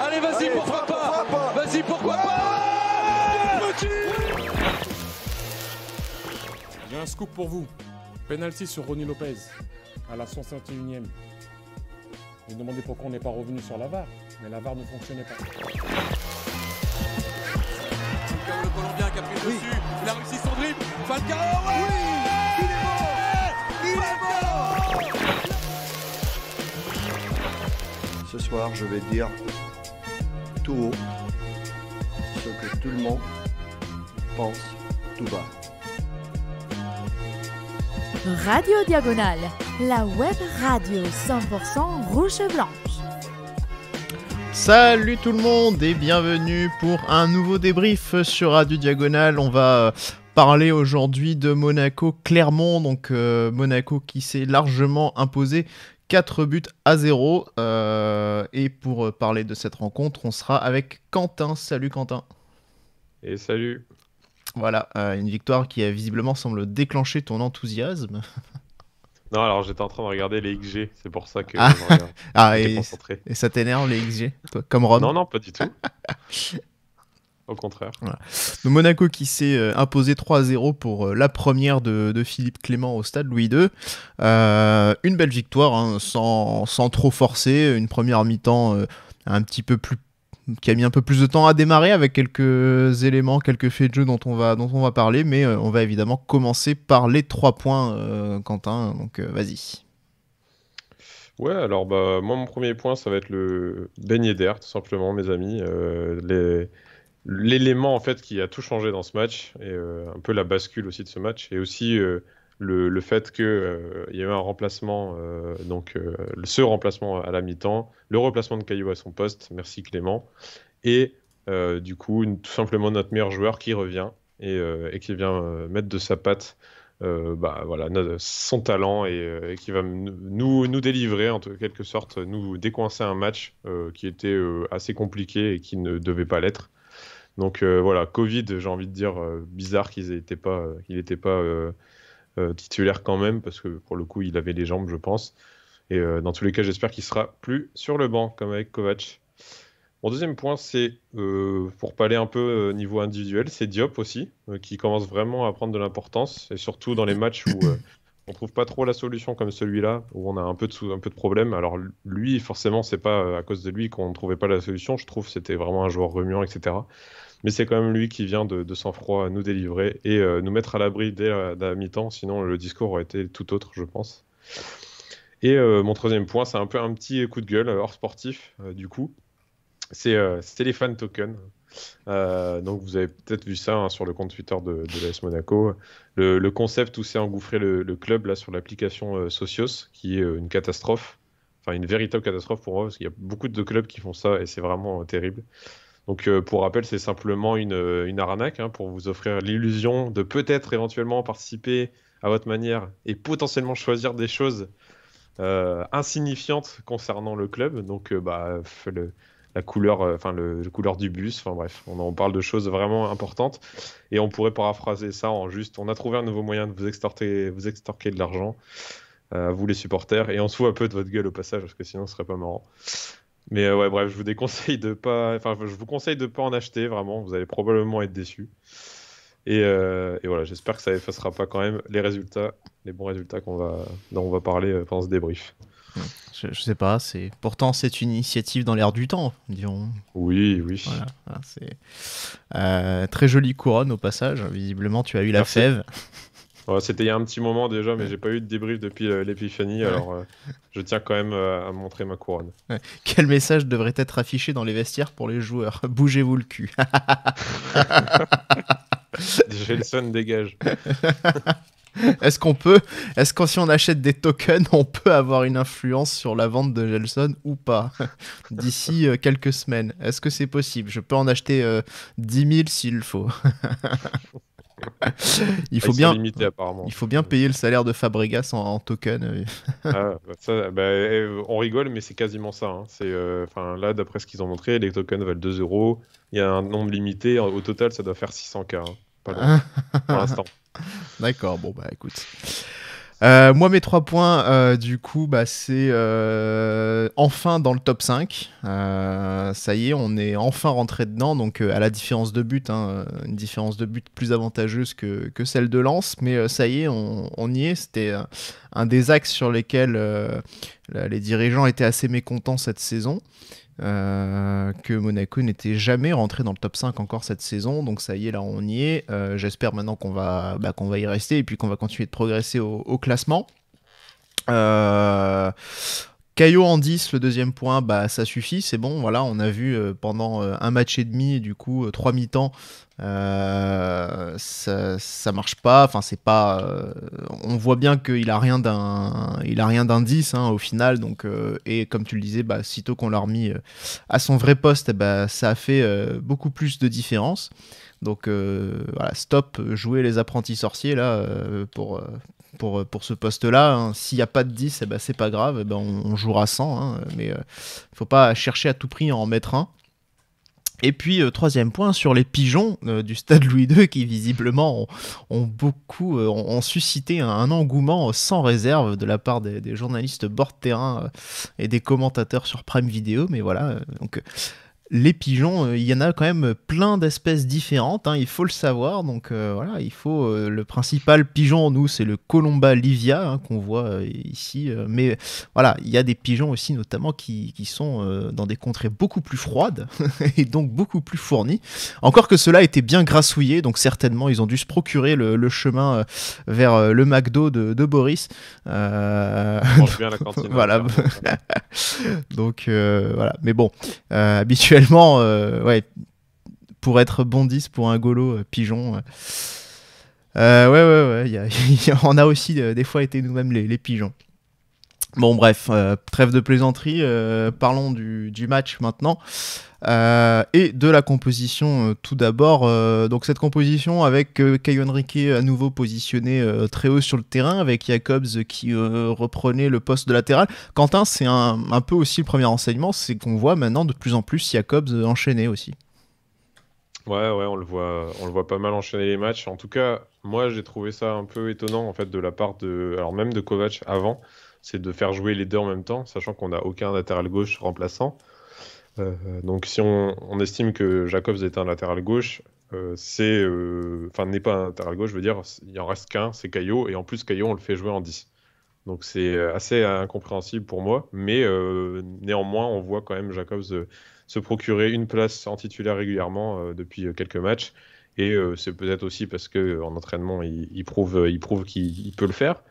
Allez, vas-y, pourquoi pas, Vas-y, pourquoi Il pas J'ai un scoop pour vous. Penalty sur Ronnie Lopez à la 161 e Vous demandez pourquoi on n'est pas revenu sur la VAR, mais la VAR ne fonctionnait pas. Le Colombien qui a pris dessus, il a réussi son dribble. Falcao, Ce soir, je vais dire tout haut ce que tout le monde pense tout bas. Radio Diagonale, la web radio 100% rouge et blanche. Salut tout le monde et bienvenue pour un nouveau débrief sur Radio Diagonale. On va euh, parler aujourd'hui de Monaco-Clermont, donc euh, Monaco qui s'est largement imposé 4 buts à 0. Euh, et pour euh, parler de cette rencontre, on sera avec Quentin. Salut Quentin. Et salut. Voilà, euh, une victoire qui a visiblement semble déclencher ton enthousiasme. Non, alors j'étais en train de regarder les XG, c'est pour ça que ah, je ah, et, et ça t'énerve les XG, toi, comme Ron. Non, non, pas du tout. Au contraire. Monaco qui s'est euh, imposé 3-0 pour euh, la première de, Philippe Clément au stade Louis II. Euh, une belle victoire, hein, sans, sans, trop forcer. Une première mi-temps un petit peu plus qui a mis un peu plus de temps à démarrer avec quelques éléments, quelques faits de jeu dont on va, dont on va parler, mais on va évidemment commencer par les trois points, Quentin, donc vas-y. Ouais, alors bah, moi mon premier point, ça va être le beignet d'air, tout simplement, mes amis. les l'élément en fait qui a tout changé dans ce match et euh, un peu la bascule aussi de ce match et aussi euh, le, fait qu'il euh, il y a eu un remplacement donc ce remplacement à la mi-temps le remplacement de Caillou à son poste merci Clément et du coup tout simplement notre meilleur joueur qui revient et, qui vient mettre de sa patte bah, voilà, son talent et, qui va nous, délivrer, en quelque sorte, nous décoincer un match qui était assez compliqué et qui ne devait pas l'être. Donc euh, voilà, Covid, j'ai envie de dire, euh, bizarre euh, qu'il n'était pas, était pas titulaire quand même, parce que pour le coup, il avait les jambes, je pense. Et dans tous les cas, j'espère qu'il sera plus sur le banc, comme avec Kovac. Mon deuxième point, c'est pour parler un peu niveau individuel, c'est Diop aussi, qui commence vraiment à prendre de l'importance, et surtout dans les matchs où on ne trouve pas trop la solution comme celui-là, où on a un peu de, un peu de problème. Alors lui, forcément, c'est pas à cause de lui qu'on ne trouvait pas la solution. Je trouve c'était vraiment un joueur remuant, etc. Mais c'est quand même lui qui vient de, sang-froid nous délivrer et euh, nous mettre à l'abri dès la, mi-temps, sinon le discours aurait été tout autre, je pense. Et euh, mon troisième point, c'est un peu un petit coup de gueule euh, hors sportif, du coup. C'est les fan tokens. donc vous avez peut-être vu ça hein, sur le compte Twitter de, l'AS Monaco. Le, concept où s'est engouffré le, club là, sur l'application Socios, qui est une catastrophe enfin une véritable catastrophe pour moi parce qu'il y a beaucoup de clubs qui font ça et c'est vraiment terrible. Donc, euh, pour rappel, c'est simplement une, euh, une arnaque hein, pour vous offrir l'illusion de peut-être éventuellement participer à votre manière et potentiellement choisir des choses euh, insignifiantes concernant le club. Donc, bah, la couleur, enfin le, couleur du bus. Enfin bref, on parle de choses vraiment importantes. Et on pourrait paraphraser ça en juste on a trouvé un nouveau moyen de vous extorquer, vous extorquer de l'argent, vous les supporters, et on se fout un peu de votre gueule au passage, parce que sinon ce serait pas marrant. Mais euh, ouais, bref, je vous déconseille de pas. Enfin, je vous conseille de pas en acheter vraiment. Vous allez probablement être déçus. Et, euh, voilà, j'espère que ça effacera pas quand même les résultats, les bons résultats qu'on va, dont on va parler euh, pendant ce débrief. Je, je sais pas. C'est pourtant c'est une initiative dans l'air du temps, disons. Oui, oui. c'est très jolie couronne au passage. Visiblement, tu as eu la Merci. fève. C'était il y a un petit moment déjà, mais j'ai pas eu de débrief depuis euh, l'épiphanie, alors euh, je tiens quand même euh, à montrer ma couronne. Quel message devrait être affiché dans les vestiaires pour les joueurs Bougez-vous le cul. Gelson dégage. Est-ce qu'on peut, est-ce que si on achète des tokens, on peut avoir une influence sur la vente de Gelson ou pas d'ici quelques semaines Est-ce que c'est possible Je peux en acheter 10 000 s'il faut il faut bien, Il faut bien payer le salaire de Fabregas en, token. Euh. Ah, bah, eh, on rigole, mais c'est quasiment ça. Hein. C'est, euh, enfin là, d'après ce qu'ils ont montré, les tokens valent 2 euros. Il y a un nombre limité. Au total, ça doit faire 600K. Hein. D'accord, bon, bah écoute. Euh, moi, mes trois points, euh, du coup, bah, c'est euh, enfin dans le top 5. ça y est, on est enfin rentré dedans, donc à la différence de but, hein, une différence de but plus avantageuse que, celle de Lens, mais ça y est, on y est. C'était un des axes sur lesquels les dirigeants étaient assez mécontents cette saison. Euh, que Monaco n'était jamais rentré dans le top 5 encore cette saison. Donc ça y est, là on y est. Euh, j'espère maintenant qu'on va, bah, qu'on va y rester et puis qu'on va continuer de progresser au, classement. Euh, Caillot en 10, le deuxième point, bah, ça suffit, c'est bon. Voilà, on a vu pendant un match et demi, du coup, trois mi-temps, euh, ça, marche pas. Enfin, c'est pas. Euh, on voit bien qu'il a rien d'un, il a rien d'indice hein, au final. Donc, euh, et comme tu le disais, bah, sitôt qu'on l'a remis à son vrai poste, eh bah, ça a fait beaucoup plus de différence. Donc, voilà, stop, jouer les apprentis sorciers là pour. pour, pour ce poste-là, hein. s'il n'y a pas de 10, eh bah, c'est pas grave, eh bah, on, jouera 100, hein. mais faut pas chercher à tout prix en mettre un. Et puis, euh, troisième point, sur les pigeons euh, du stade Louis II qui, visiblement, ont, beaucoup, euh, ont suscité un, engouement sans réserve de la part des, journalistes bord-terrain et des commentateurs sur Prime Vidéo, Mais voilà, donc les pigeons, euh, il y en a quand même plein d'espèces différentes, hein, il faut le savoir. Donc euh, voilà, il faut euh, le principal pigeon, nous, c'est le Colomba livia hein, qu'on voit ici. mais voilà, il y a des pigeons aussi, notamment qui, sont dans des contrées beaucoup plus froides et donc beaucoup plus fournies. Encore que cela était bien grassouillé, donc certainement ils ont dû se procurer le, chemin vers le McDo de, Boris. voilà. Hein, donc voilà, mais bon, habituellement Tellement, euh, ouais, pour être bon pour un golo euh, pigeon. Euh, ouais, ouais, ouais. on a aussi des fois été nous-mêmes les pigeons. Bon bref, euh, trêve de plaisanterie, euh, parlons du, match maintenant euh, et de la composition tout d'abord. donc cette composition avec Kayon à nouveau positionné très haut sur le terrain avec Jacobs qui reprenait le poste de latéral. Quentin, c'est un, peu aussi le premier enseignement, c'est qu'on voit maintenant de plus en plus Jacobs enchaîner aussi. Ouais, ouais, on le voit, on le voit pas mal enchaîner les matchs. En tout cas, moi j'ai trouvé ça un peu étonnant en fait de la part de, alors même de Kovac avant c'est de faire jouer les deux en même temps, sachant qu'on n'a aucun latéral gauche remplaçant. Euh, euh, donc si on, estime que Jacobs est un latéral gauche, euh, c'est, enfin n'est pas un latéral gauche, je veux dire, il en reste qu'un, c'est Caillot, et en plus Caillot on le fait jouer en 10. Donc c'est assez incompréhensible pour moi, mais néanmoins on voit quand même Jacobs se procurer une place en titulaire régulièrement depuis quelques matchs. Et c'est peut-être aussi parce qu'en en entraînement, il, il prouve qu'il peut le faire.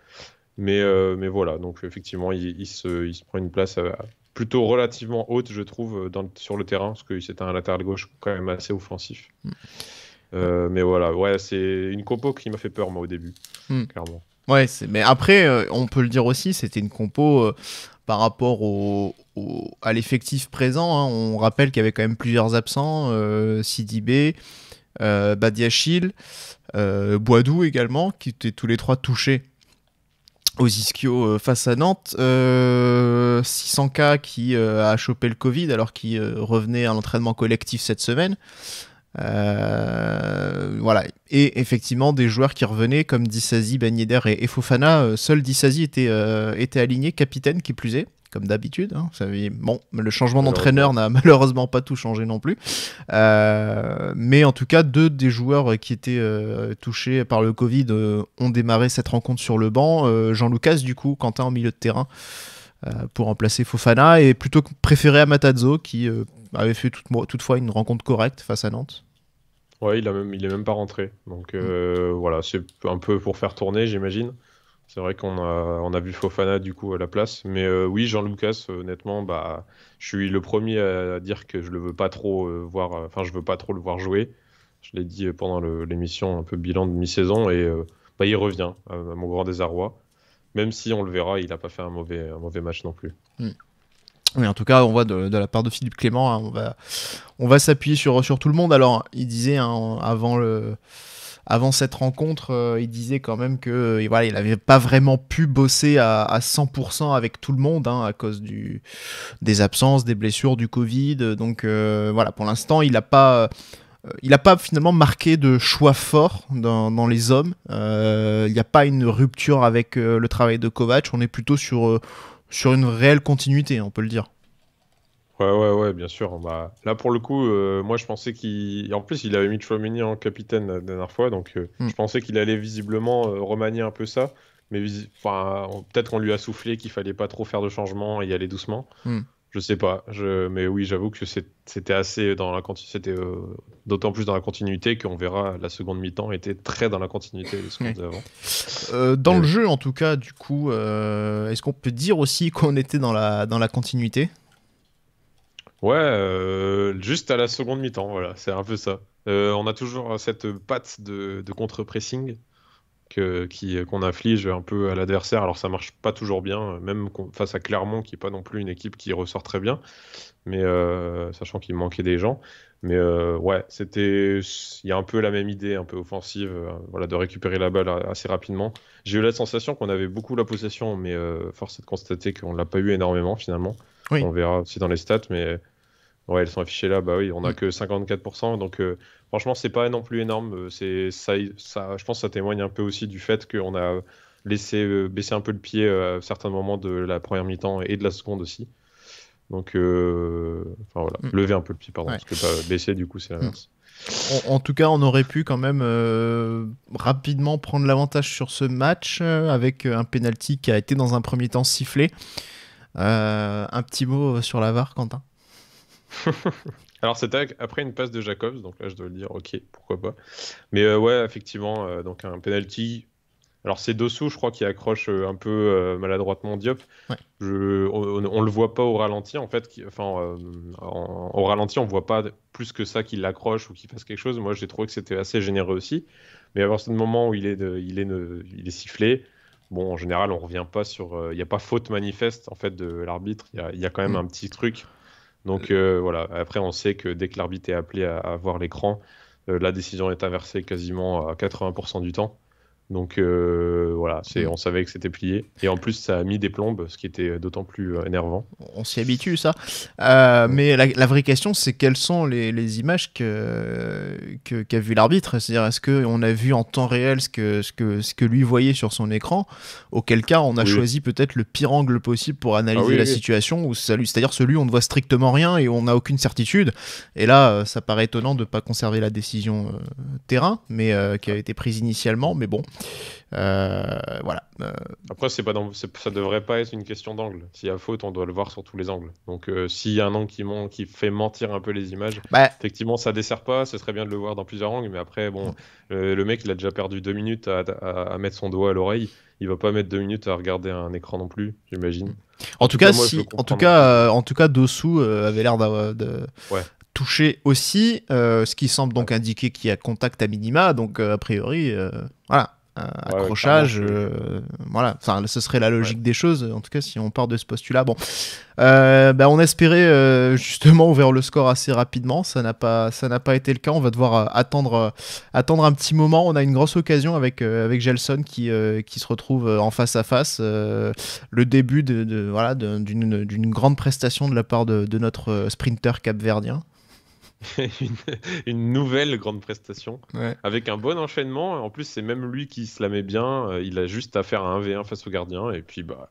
Mais, euh, mais voilà, donc effectivement, il, se, il se prend une place euh, plutôt relativement haute, je trouve, euh, sur le terrain, parce que c'est un latéral gauche quand même assez offensif. Mm. mais voilà, ouais, c'est une compo qui m'a fait peur, moi, au début, mm. clairement. Ouais, mais après, on peut le dire aussi, c'était une compo par rapport au, à l'effectif présent. Hein. On rappelle qu'il y avait quand même plusieurs absents, Sidibé, Badiachil, Boidou également, qui étaient tous les trois touchés aux ischio euh, face à Nantes. 600K euh, qui euh, a chopé le Covid alors qu'il revenait à l'entraînement collectif cette semaine. voilà. Et effectivement, des joueurs qui revenaient comme Dissasi, Ben et, Efofana. Fofana. seul Dissasi était, était aligné, capitaine qui plus est comme d'habitude. Hein. bon, le changement d'entraîneur n'a malheureusement pas tout changé non plus. Euh, mais en tout cas, deux des joueurs qui étaient euh, touchés par le Covid euh, ont démarré cette rencontre sur le banc. Jean-Lucas, du coup, Quentin en milieu de terrain pour remplacer Fofana et plutôt préféré à Matazzo qui avait fait toutefois une rencontre correcte face à Nantes. Ouais, il, n'est même, est même pas rentré. Donc voilà, c'est un peu pour faire tourner, j'imagine. C'est vrai qu'on a, on a vu Fofana du coup à la place. Mais euh, oui, Jean Lucas, honnêtement, bah, je suis le premier à dire que je le veux pas trop euh, voir. Euh, enfin, je veux pas trop le voir jouer. Je l'ai dit pendant l'émission un peu bilan de mi-saison et bah, il revient à, mon grand désarroi. Même si on le verra, il n'a pas fait un mauvais, mauvais match non plus. Mais hmm. en tout cas, on voit de, la part de Philippe Clément, hein, on va, on va s'appuyer sur, sur tout le monde. Alors, il disait hein, avant le avant cette rencontre, euh, il disait quand même que euh, voilà, il n'avait pas vraiment pu bosser à, 100% avec tout le monde hein, à cause du, des absences, des blessures, du Covid. Donc euh, voilà, pour l'instant, il n'a pas il n'a pas finalement marqué de choix fort dans, les hommes. il n'y a pas une rupture avec le travail de Kovac. On est plutôt sur, sur une réelle continuité, on peut le dire. Ouais, ouais, ouais, bien sûr. Bah, là, pour le coup, euh, moi, je pensais qu'il. En plus, il avait mis Chouameni en capitaine la dernière fois, donc euh, hmm. je pensais qu'il allait visiblement euh, remanier un peu ça. Mais peut-être qu'on lui a soufflé qu'il fallait pas trop faire de changements et y aller doucement. Je hmm. Je sais pas. Mais oui, j'avoue que c'était assez dans la C'était d'autant plus dans la continuité qu'on verra la seconde mi-temps était très dans la continuité de ce qu'on avant. dans le jeu, en tout cas, du coup, est-ce qu'on peut dire aussi qu'on était dans la, dans la continuité Ouais, euh, juste à la seconde mi-temps, voilà, c'est un peu ça. Euh, on a toujours cette patte de, contre-pressing qu'on inflige un peu à l'adversaire. Alors ça marche pas toujours bien, même face à Clermont, qui n'est pas non plus une équipe qui ressort très bien, mais euh, sachant qu'il manquait des gens. Mais ouais, c'était, il y a un peu la même idée, un peu offensive, voilà, de récupérer la balle assez rapidement. J'ai eu la sensation qu'on avait beaucoup la possession, mais force est de constater qu'on l'a pas eu énormément finalement. On verra aussi dans les stats, mais Ouais, elles sont affichées là. Bah oui, on n'a mm. que 54%. Donc, euh, franchement, c'est pas non plus énorme. Euh, c'est ça, ça, je pense que ça témoigne un peu aussi du fait qu'on a laissé euh, baisser un peu le pied à certains moments de la première mi-temps et de la seconde aussi. Donc, enfin voilà, mm. lever un peu le pied, pardon, parce que pas baisser, du coup, c'est l'inverse. Mm. En, en, tout cas, on aurait pu quand même rapidement prendre l'avantage sur ce match avec un penalty qui a été dans un premier temps sifflé. un petit mot sur la VAR, Quentin Alors c'était après une passe de Jacobs, donc là je dois le dire, ok, pourquoi pas. Mais euh, ouais, effectivement, euh, donc un penalty. Alors c'est dessous, je crois, qui accroche euh, un peu maladroitement Diop. on, le voit pas au ralenti, en fait. enfin, au ralenti, on voit pas plus que ça qu'il l'accroche ou qu'il fasse quelque chose. Moi, j'ai trouvé que c'était assez généreux aussi. Mais à partir du moment où il est, il est, il est sifflé, bon, en général, on revient pas sur. Il n'y a pas faute manifeste en fait de l'arbitre. Il y, a quand même mm. un petit truc. Donc euh, voilà, après on sait que dès que l'arbitre est appelé à, voir l'écran, euh, la décision est inversée quasiment à 80% du temps. Donc euh, voilà, c'est, mm. on savait que c'était plié. Et en plus, ça a mis des plombes, ce qui était d'autant plus euh, énervant. On s'y habitue, ça. Euh, mais la, vraie question, c'est quelles sont les, images que, qu'a vu l'arbitre C'est-à-dire, est-ce qu'on a vu en temps réel ce que, ce, que, ce que lui voyait sur son écran Auquel cas, on a choisi peut-être le pire angle possible pour analyser ah la situation, ou c'est-à-dire celui où on ne voit strictement rien et on n'a aucune certitude. Et là, ça paraît étonnant de ne pas conserver la décision terrain, mais qui a été prise initialement. Mais bon. Euh, voilà. Euh, après, c'est pas ça devrait pas être une question d'angle. S'il y a faute, on doit le voir sur tous les angles. Donc, euh, s'il y a un angle qui, monte qui fait mentir un peu les images, bah, effectivement, ça dessert pas. Ce serait bien de le voir dans plusieurs angles, mais après, bon, le mec, il a déjà perdu deux minutes à, mettre son doigt à l'oreille il va pas mettre deux minutes à regarder un écran non plus, j'imagine. En, tout cas, si, en tout cas, en tout cas, dessous avait l'air de toucher aussi, ce qui semble donc indiquer qu'il y a contact à minima, donc a priori, voilà. Euh, accrochage. Euh, voilà, enfin, ce serait la logique des choses, en tout cas si on part de ce postulat. Bon, euh, bah, on espérait justement ouvrir le score assez rapidement, ça n'a pas, ça n'a pas été le cas. On va devoir attendre, attendre un petit moment. On a une grosse occasion avec avec Gelson qui qui se retrouve en face à face. le début de, voilà d'une, grande prestation de la part de, de notre sprinter capverdien. une, nouvelle grande prestation avec un bon enchaînement. En plus, c'est même lui qui se la met bien. Euh, il a juste à faire un 1v1 face au gardien et puis bah.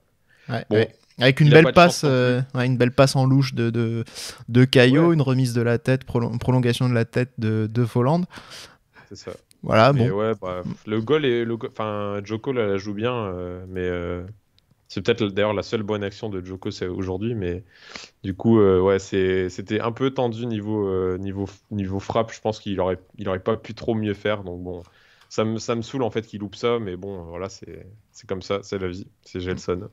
Avec une belle passe, euh, une belle passe en louche de de, Caillot, une remise de la tête, prolongation de la tête de de Folland. C'est ça. Voilà. bon. le goal est le, enfin Joko la joue bien, euh, mais. C'est peut-être d'ailleurs la seule bonne action de Joko aujourd'hui, mais du coup, euh, ouais, c'était un peu tendu niveau, euh, niveau, niveau frappe. Je pense qu'il aurait, il aurait pas pu trop mieux faire. Donc bon, ça me, ça me saoule en fait qu'il loupe ça, mais bon, voilà, c'est comme ça, c'est la vie, c'est Gelson.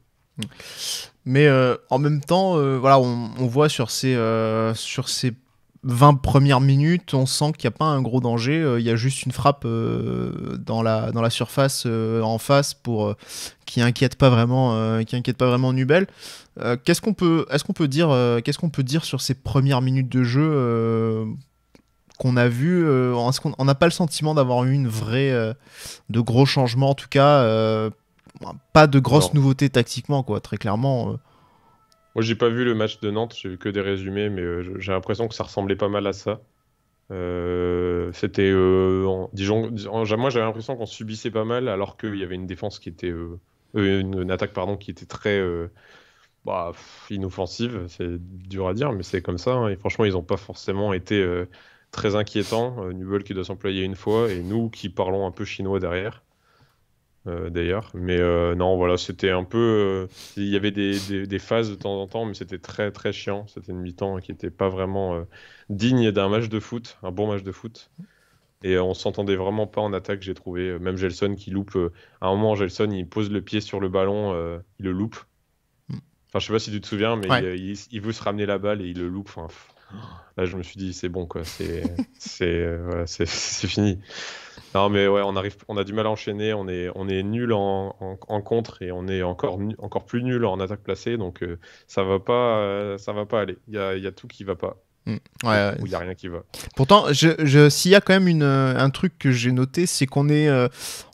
Mais euh, en même temps, voilà, on, on, voit sur ces, sur ces 20 premières minutes, on sent qu'il n'y a pas un gros danger. Euh, il y a juste une frappe euh, dans, la, dans la surface euh, en face pour qui inquiète pas vraiment, qui inquiète pas vraiment Nubel. qu'est-ce qu'on peut, est-ce qu'on peut dire, qu'est-ce qu'on peut dire sur ces premières minutes de jeu qu'on a vu On n'a pas le sentiment d'avoir eu une vraie, de gros changements en tout cas, pas de grosses nouveautés tactiquement quoi, très clairement. Moi, j'ai pas vu le match de Nantes, j'ai vu que des résumés, mais euh, j'ai l'impression que ça ressemblait pas mal à ça. Euh, c'était euh, Moi, j'avais l'impression qu'on subissait pas mal, alors qu'il y avait une défense qui était, une, attaque pardon, qui était très bah, inoffensive. C'est dur à dire, mais c'est comme ça. Hein, et franchement, ils n'ont pas forcément été très inquiétants. Nubel qui doit s'employer une fois, et nous qui parlons un peu chinois derrière. Euh, d'ailleurs. Mais euh, non, voilà, c'était un peu. Euh, il y avait des, phases de temps en temps, mais c'était très très chiant. C'était une mi-temps qui n'était pas vraiment digne d'un match de foot, un bon match de foot. Et on s'entendait vraiment pas en attaque, j'ai trouvé. Même Gelson qui loupe. à un moment, Gelson, il pose le pied sur le ballon, il le loupe. Mm. Enfin, je sais pas si tu te souviens, mais il, veut se ramener la balle et il le loupe. Enfin, là je me suis dit c'est bon quoi, euh, c'est c'est fini. Non mais ouais, on arrive, on a du mal à enchaîner, on est on est nul en, en, contre et on est encore encore plus nul en attaque placée, donc euh, ça va pas euh, ça va pas aller. Il y a, y a tout qui va pas. Mm. il n'y a rien qui va. Pourtant, je, s'il y a quand même une, un truc que j'ai noté, c'est qu'on est,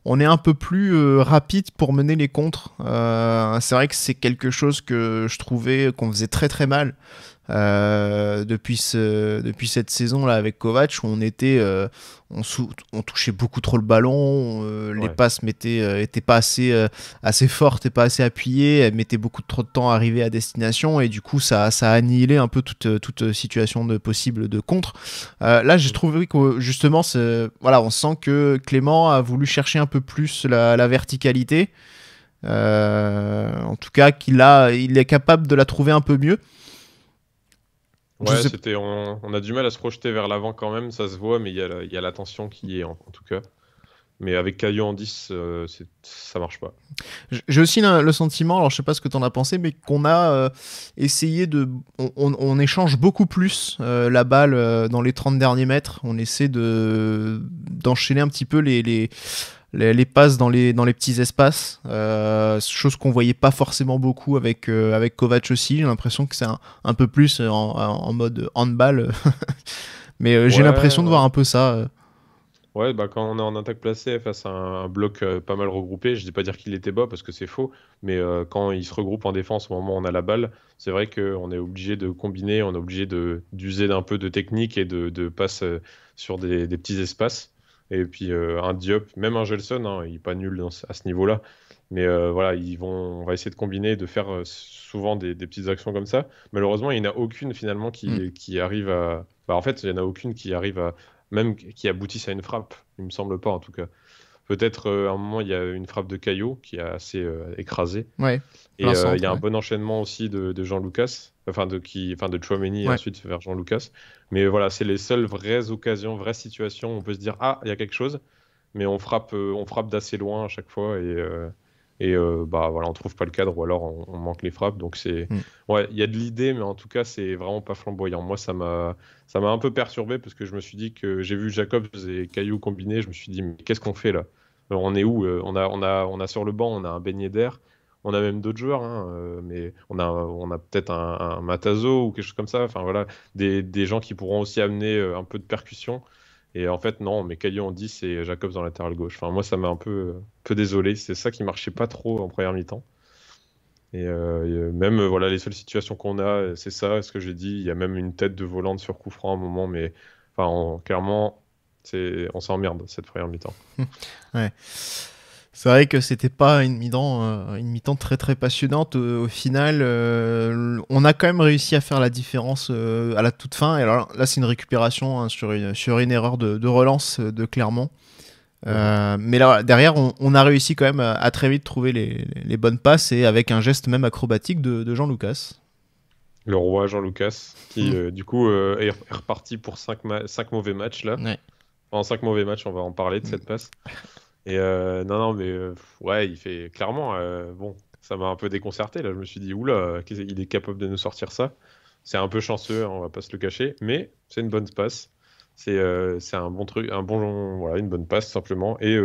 on, est un peu plus rapide pour mener les contres. c'est vrai que c'est quelque chose que je trouvais qu'on faisait très très mal. Euh, depuis, depuis cette saison-là avec Kovac, où on était, euh, on, touchait beaucoup trop le ballon, euh, les passes n'étaient pas assez, assez fortes et pas assez appuyées, elles mettaient beaucoup trop de temps à arriver à destination, et du coup, ça, ça a annihilé un peu toute, situation de possible de contre. là, j'ai mm. trouvé que justement, voilà, on sent que Clément a voulu chercher un peu plus la, verticalité. en tout cas, qu'il il est capable de la trouver un peu mieux. Ouais, on, a du mal à se projeter vers l'avant quand même, ça se voit, mais il y a, la, tension qui est en, tout cas. Mais avec Caillou en 10, ça euh, ça marche pas. J'ai aussi le sentiment, alors je sais pas ce que tu en as pensé, mais qu'on a euh, essayé de. On, échange beaucoup plus euh, la balle dans les 30 derniers mètres. On essaie d'enchaîner un petit peu les, les, passes dans les, dans les petits espaces, euh, chose qu'on voyait pas forcément beaucoup avec, euh, avec Kovac aussi. J'ai l'impression que c'est un, peu plus euh, en, mode handball. Mais j'ai l'impression de voir un peu ça. Ouais, bah quand on est en attaque placée face à un, bloc pas mal regroupé, je ne vais pas dire qu'il était bas parce que c'est faux, mais quand il se regroupe en défense au moment où on a la balle, c'est vrai qu'on est obligé de combiner, on est obligé d'user d'un peu de technique et de, de passes sur des, petits espaces. Et puis euh, un Diop, même un Gelson, hein, il n'est pas nul à ce niveau-là. Mais euh, voilà, ils vont, on va essayer de combiner, de faire euh, souvent des, petites actions comme ça. Malheureusement, il n'y en a aucune finalement qui, mm. arrive à. Bah, en fait, il n'y en a aucune qui arrive à. Même qui aboutisse à une frappe, il me semble pas en tout cas. Peut-être euh, à un moment, il y a une frappe de Caillou qui a assez euh, écrasé. Et euh, il y a un bon enchaînement aussi de, Jean Lucas, enfin de qui, enfin de Chouameni ensuite vers Jean Lucas. Mais voilà, c'est les seules vraies occasions, vraies situations où on peut se dire ah il y a quelque chose, mais on frappe, on frappe d'assez loin à chaque fois et et bah voilà on trouve pas le cadre ou alors on, manque les frappes. Donc c'est mm. ouais il y a de l'idée, mais en tout cas c'est vraiment pas flamboyant. Moi ça m'a ça m'a un peu perturbé parce que je me suis dit que j'ai vu Jacobs et Caillou combinés, je me suis dit mais qu'est-ce qu'on fait là? Euh, on est où euh, on a, on, a, on a sur le banc, on a un beignet d'air. On a même d'autres joueurs, hein, euh, mais on a, on a peut-être un, Matazo ou quelque chose comme ça. Enfin voilà, des, gens qui pourront aussi amener un peu de percussion. Et en fait, non, mais Caillou en 10 et Jacobs dans latéral gauche. Enfin, moi, ça m'a un peu, peu désolé. C'est ça qui marchait pas trop en première mi-temps. Et, même, voilà, les seules situations qu'on a, c'est ça, ce que j'ai dit. Il y a même une tête de volante sur coup à un moment, mais enfin, clairement, on s'emmerde cette première mi-temps. ouais. C'est vrai que c'était pas une mi-temps euh, une mi très très passionnante. Au, final, euh, on a quand même réussi à faire la différence euh, à la toute fin. Et alors là, c'est une récupération hein, sur, une, erreur de, relance de Clermont. mais là, derrière, on, a réussi quand même à, très vite trouver les, bonnes passes et avec un geste même acrobatique de, Jean Lucas. Le roi Jean Lucas, qui mmh. du coup est reparti pour 5 mauvais matchs là. Ouais. En 5 mauvais matchs, on va en parler de cette passe. Et euh, non, non, mais euh, ouais, il fait clairement. Euh, bon, ça m'a un peu déconcerté. Là, je me suis dit, oula, il est capable de nous sortir ça. C'est un peu chanceux, on va pas se le cacher, mais c'est une bonne passe. C'est un bon truc, un bon, voilà, une bonne passe simplement. Et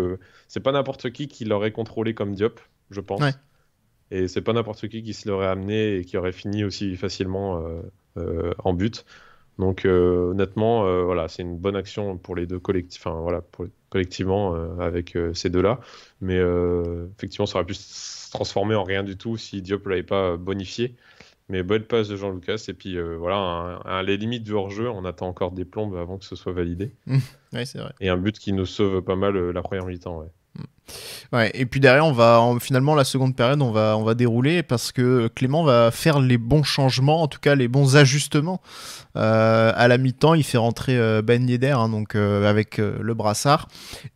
c'est pas n'importe qui qui l'aurait contrôlé comme Diop, je pense. Ouais. Et c'est pas n'importe qui qui se l'aurait amené et qui aurait fini aussi facilement en but. Donc euh, honnêtement, euh, voilà, c'est une bonne action pour les deux collectifs, enfin voilà, collectivement euh, avec ces deux-là. Mais effectivement, ça aurait pu se transformer en rien du tout si Diop l'avait pas bonifié. Mais bonne passe de Jean Lucas. Et puis voilà, un, les limites du hors-jeu, on attend encore des plombes avant que ce soit validé. Mmh. oui, c'est vrai. Et un but qui nous sauve pas mal la première mi-temps. Ouais, et puis derrière, on va finalement la seconde période, on va on va dérouler parce que Clément va faire les bons changements, en tout cas les bons ajustements. Euh, à la mi-temps, il fait rentrer euh, Ben Yedder, hein, donc euh, avec le brassard,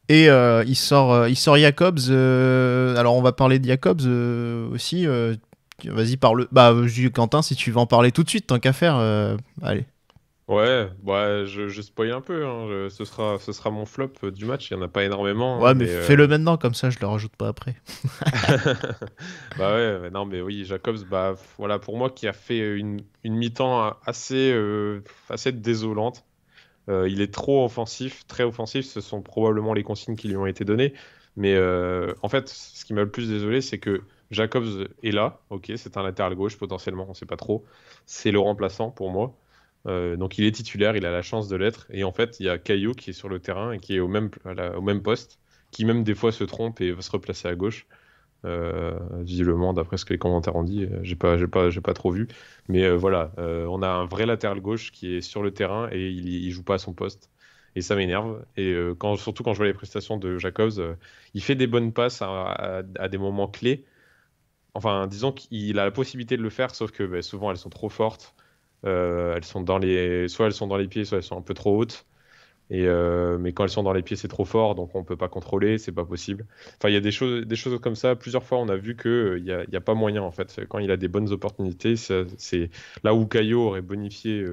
et il sort il sort Jacobs. alors on va parler de Jacobs aussi. Vas-y parle. Bah Quentin, si tu veux en parler tout de suite, tant qu'à faire. allez. Ouais, bah, je, je spoil un peu. Hein. ce, sera, ce sera mon flop du match. Il n'y en a pas énormément. Ouais, hein, mais, euh, fais-le maintenant, comme ça, je le rajoute pas après. bah ouais, mais non, mais oui, Jacobs, bah, voilà, pour moi, qui a fait une, une mi-temps assez, euh, assez désolante. Euh, il est trop offensif, très offensif. Ce sont probablement les consignes qui lui ont été données. Mais en fait, ce qui m'a le plus désolé, c'est que Jacobs est là. Ok, c'est un latéral gauche potentiellement, on ne sait pas trop. C'est le remplaçant pour moi. Euh, donc il est titulaire, il a la chance de l'être. Et en fait, il y a Caillou qui est sur le terrain et qui est au même, poste, qui même des fois se trompe et va se replacer à gauche. Euh, visiblement, d'après ce que les commentaires ont dit, euh, j'ai pas, pas, trop vu. Mais voilà, on a un vrai latéral gauche qui est sur le terrain et il, joue pas à son poste. Et ça m'énerve. Et surtout quand je vois les prestations de Jacobs, il fait des bonnes passes à, des moments clés. Enfin, disons qu'il a la possibilité de le faire, sauf que ben, souvent elles sont trop fortes. Euh, elles sont dans les, soit elles sont dans les pieds, soit elles sont un peu trop hautes. Et euh, mais quand elles sont dans les pieds, c'est trop fort, donc on peut pas contrôler, c'est pas possible. Enfin, il y a des choses, des choses comme ça. Plusieurs fois, on a vu que euh, il n'y a, pas moyen en fait. Quand il a des bonnes opportunités, c'est là où Caillot aurait bonifié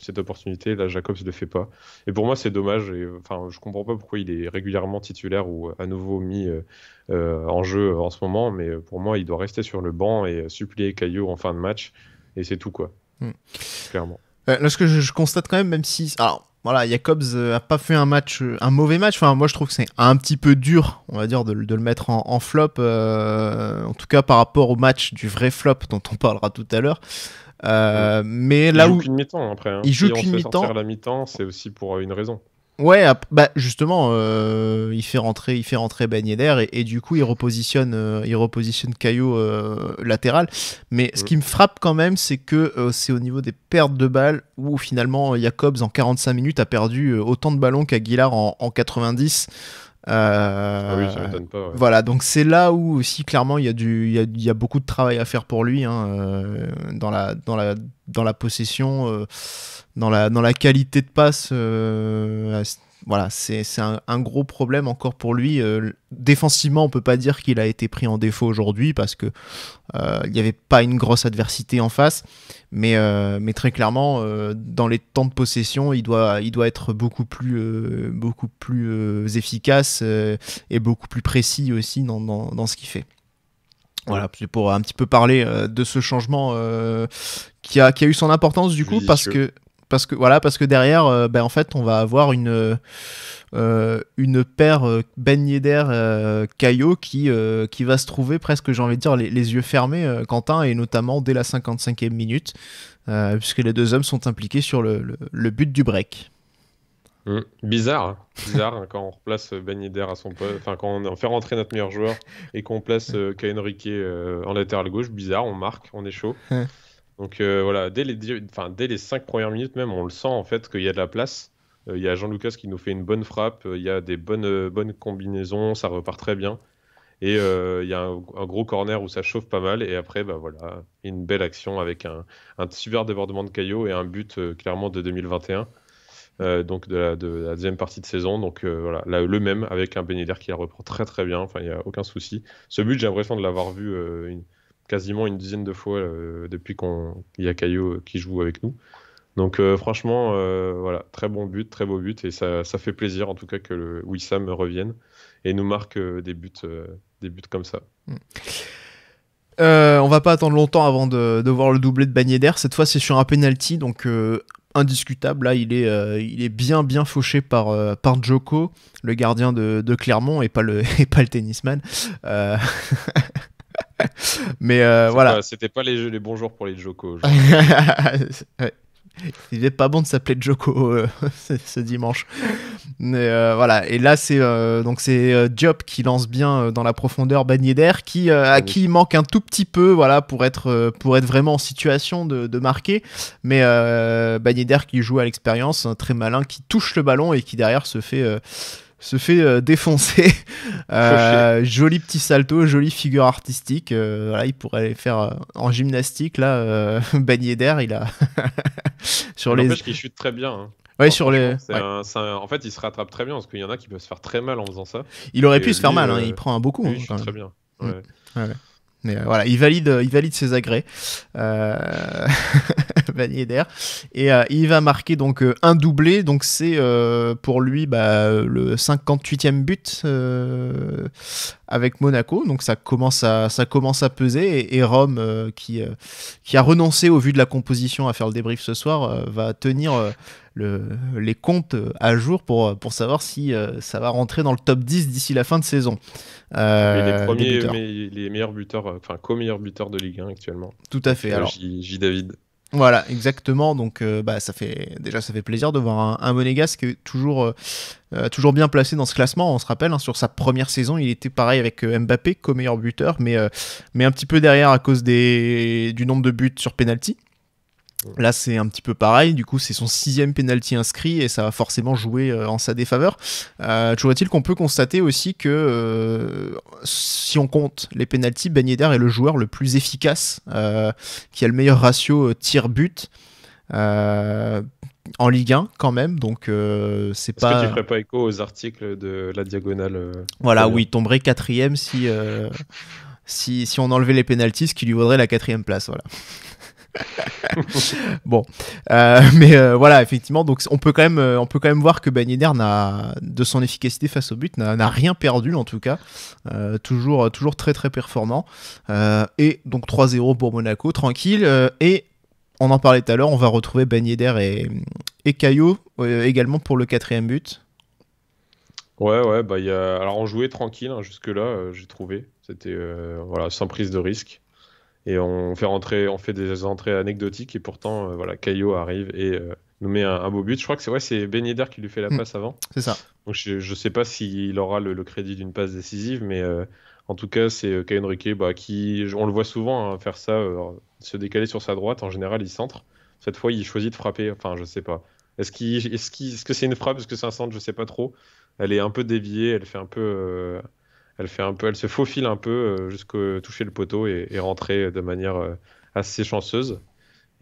cette opportunité, là Jacobs le fait pas. Et pour moi, c'est dommage. Et, enfin, je comprends pas pourquoi il est régulièrement titulaire ou à nouveau mis en jeu en ce moment. Mais pour moi, il doit rester sur le banc et supplier Caillot en fin de match. Et c'est tout quoi. Mm. Clairement. Euh, là, ce que je, constate quand même, même si. Alors, voilà, Jacobs euh, a pas fait un match, euh, un mauvais match. Enfin, moi, je trouve que c'est un petit peu dur, on va dire, de, le mettre en, flop. en tout cas, par rapport au match du vrai flop dont on parlera tout à l'heure. Mais là il où joue une mi-temps après, hein. il joue qu'une mi-temps. La mi-temps, c'est aussi pour une raison. Ouais, bah justement, euh, il fait rentrer, il fait rentrer ben et, du coup il repositionne, euh, il repositionne Caillot euh, latéral. Mais ce mm. qui me frappe quand même, c'est que c'est au niveau des pertes de balles où finalement Jacobs en 45 minutes a perdu autant de ballons qu'Aguilar en, 90. Euh, ah pas, Voilà, donc c'est là où aussi clairement il y, a du, il y, a, beaucoup de travail à faire pour lui hein, dans, la, dans, la, dans la possession, dans la, dans la qualité de passe. Euh, voilà, c'est un, un, gros problème encore pour lui. Euh, défensivement, on peut pas dire qu'il a été pris en défaut aujourd'hui parce que euh, il n'y avait pas une grosse adversité en face. Mais, mais très clairement, dans les temps de possession, il doit, il doit être beaucoup plus, beaucoup plus efficace et beaucoup plus précis aussi dans, dans, ce qu'il fait. Voilà, c'est pour un petit peu parler de ce changement qui a, qui, a, eu son importance du coup, parce que parce que voilà parce que derrière euh, ben, en fait on va avoir une euh, une paire euh, Ben Yedder Caillot qui qui va se trouver presque j'ai envie de dire les, yeux fermés Quentin et notamment dès la 55e minute puisque les deux hommes sont impliqués sur le, le, but du break. Hum, bizarre, hein. bizarre hein, quand on replace ben à son enfin quand on fait rentrer notre meilleur joueur et qu'on place euh, en latéral gauche, bizarre, on marque, on est chaud. Donc euh, voilà, dès les, cinq 5 premières minutes même, on le sent en fait qu'il y a de la place. Euh, il y a Jean-Lucas qui nous fait une bonne frappe, euh, il y a des bonnes, combinaisons, ça repart très bien. Et il y a un, gros corner où ça chauffe pas mal. Et après, bah, voilà, une belle action avec un, super débordement de Caillot et un but clairement de 2021. donc de la, deuxième partie de saison. Donc voilà, le même avec un Benedict qui la reprend très très bien. il n'y a aucun souci. Ce but, j'ai l'impression de l'avoir vu quasiment une dizaine de fois euh, depuis qu'il y a Caillou euh, qui joue avec nous. Donc euh, franchement, voilà, très bon but, très beau but, et ça, fait plaisir en tout cas que le Wissam revienne et nous marque des, buts, des buts comme ça. Mm. on va pas attendre longtemps avant de, voir le doublé de Bagné d'air. Cette fois, c'est sur un penalty, donc indiscutable. Là, il est, il est bien, bien fauché par, par Joko, le gardien de, Clermont, et pas le, et pas le tennisman. mais euh, voilà. C'était pas les, jeux, les bons pour les Joko. Il n'est pas bon de s'appeler Joko euh, ce dimanche. Mais euh, voilà. Et là, c'est donc c'est Diop qui lance bien dans la profondeur Bagnéder qui à qui manque un tout petit peu, voilà, pour être pour être vraiment en situation de, marquer. Mais Bagnéder qui joue à l'expérience, très malin, qui touche le ballon et qui derrière se fait se fait euh, défoncer. Euh, joli petit salto, jolie figure artistique. Euh, il pourrait aller faire en gymnastique, là, baigné d'air. Il a. sur les. qu'il chute très bien. Hein. Oui sur les... En fait, il se rattrape très bien parce qu'il y en a qui peuvent se faire très mal en faisant ça. Il aurait pu se faire mal, hein, il prend un beaucoup. Lui, hein, très bien. Mm. Ouais. Mais euh, voilà, il valide, euh, il valide ses agrès, euh... Et euh, il va marquer donc un doublé. Donc c'est pour lui bah, le 58e but avec Monaco. Donc ça commence à, ça commence à peser. Et, Rome, qui, qui a renoncé au vu de la composition à faire le débrief ce soir, va tenir le, les comptes à jour pour, pour savoir si euh, ça va rentrer dans le top 10 d'ici la fin de saison. Euh, les, meilleurs buteurs, euh, enfin co-meilleurs buteurs de Ligue 1 actuellement. Tout à fait. Alors, J, David. Voilà, exactement. Donc, bah, ça fait déjà, ça fait plaisir de voir un, un Monégasque toujours, toujours bien placé dans ce classement. On se rappelle, hein, sur sa première saison, il était pareil avec Mbappé co meilleur buteur, mais, mais un petit peu derrière à cause des, du nombre de buts sur penalty. Là, c'est un petit peu pareil. Du coup, c'est son sixième penalty inscrit et ça va forcément jouer euh, en sa défaveur. Euh, toujours est-il qu'on peut constater aussi que, euh, si on compte les penalties, Ben Yedder est le joueur le plus efficace, euh, qui a le meilleur ratio tir-but en Ligue 1 quand même, donc c'est pas. que tu ferais pas écho aux articles de la diagonale Voilà, oui il tomberait quatrième si, si, si on enlevait les pénaltys, ce qui lui vaudrait la quatrième place, voilà. bon, euh, mais euh, voilà, effectivement, donc on peut quand même, euh, on peut quand même voir que Ben n'a, de son efficacité face au but, n'a, rien perdu en tout cas, toujours, toujours très très performant. et donc 3-0 pour Monaco, tranquille. et on en parlait tout à l'heure, on va retrouver Ben et, et Caillot également pour le quatrième but. Ouais, ouais, bah alors on jouait tranquille hein, jusque-là, j'ai trouvé. C'était voilà, sans prise de risque et on fait rentrer, on fait des entrées anecdotiques et pourtant euh, voilà, Caillot arrive et euh, nous met un, beau but. Je crois que c'est ouais, c'est Ben Yedder qui lui fait la hmm. passe avant. C'est ça. Donc je, ne sais pas s'il aura le, crédit d'une passe décisive, mais euh, en tout cas c'est Caio Henrique bah, qui, on le voit souvent hein, faire ça, se décaler sur sa droite. En général, il centre. Cette fois, il choisit de frapper. Enfin, je sais pas. Est-ce est -ce, -ce que c'est une frappe Est-ce que c'est un centre Je sais pas trop. Elle est un peu déviée. Elle fait un peu elle fait un peu, elle se faufile un peu euh, jusqu'à toucher le poteau et, rentrer de manière euh, assez chanceuse.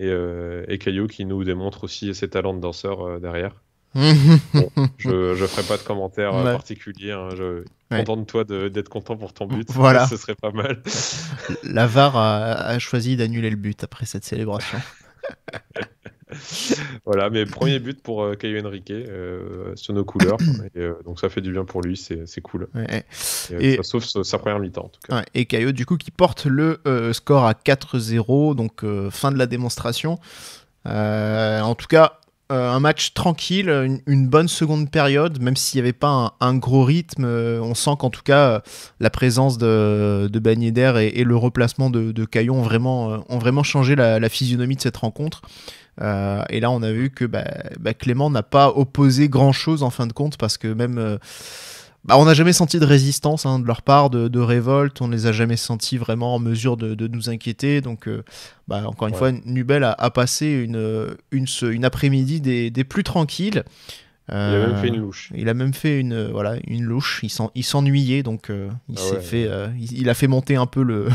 Euh, et, Caillou qui nous démontre aussi ses talents de danseur derrière. je ne ferai pas de commentaire particulier. Hein, je... Contente-toi d'être content pour ton but. Voilà. Ce serait pas mal. La VAR a choisi d'annuler le but après cette célébration. voilà, mais premier but pour Caillou euh, Caio Henrique euh, sur nos couleurs. Euh, donc ça fait du bien pour lui, c'est cool. Et, sauf sa première mi-temps en tout cas. et Caio, du coup, qui porte le score à 4-0, donc fin de la démonstration. en tout cas, un match tranquille, une, bonne seconde période, même s'il n'y avait pas un, gros rythme. on sent qu'en tout cas, la présence de, de Bagnéder et, le replacement de, de ont vraiment, ont vraiment changé la, physionomie de cette rencontre. Euh, et là, on a vu que bah, bah, Clément n'a pas opposé grand-chose en fin de compte parce que même... Euh, bah, on n'a jamais senti de résistance hein, de leur part, de, révolte, on ne les a jamais sentis vraiment en mesure de, nous inquiéter. Donc, euh, encore une fois, Nubel a, passé une, une, une après-midi des, des, plus tranquilles il a même fait euh, une louche. Il a même fait une, euh, voilà, une louche. Il s'ennuyait, donc euh, il, ah fait, il, a fait monter un peu le,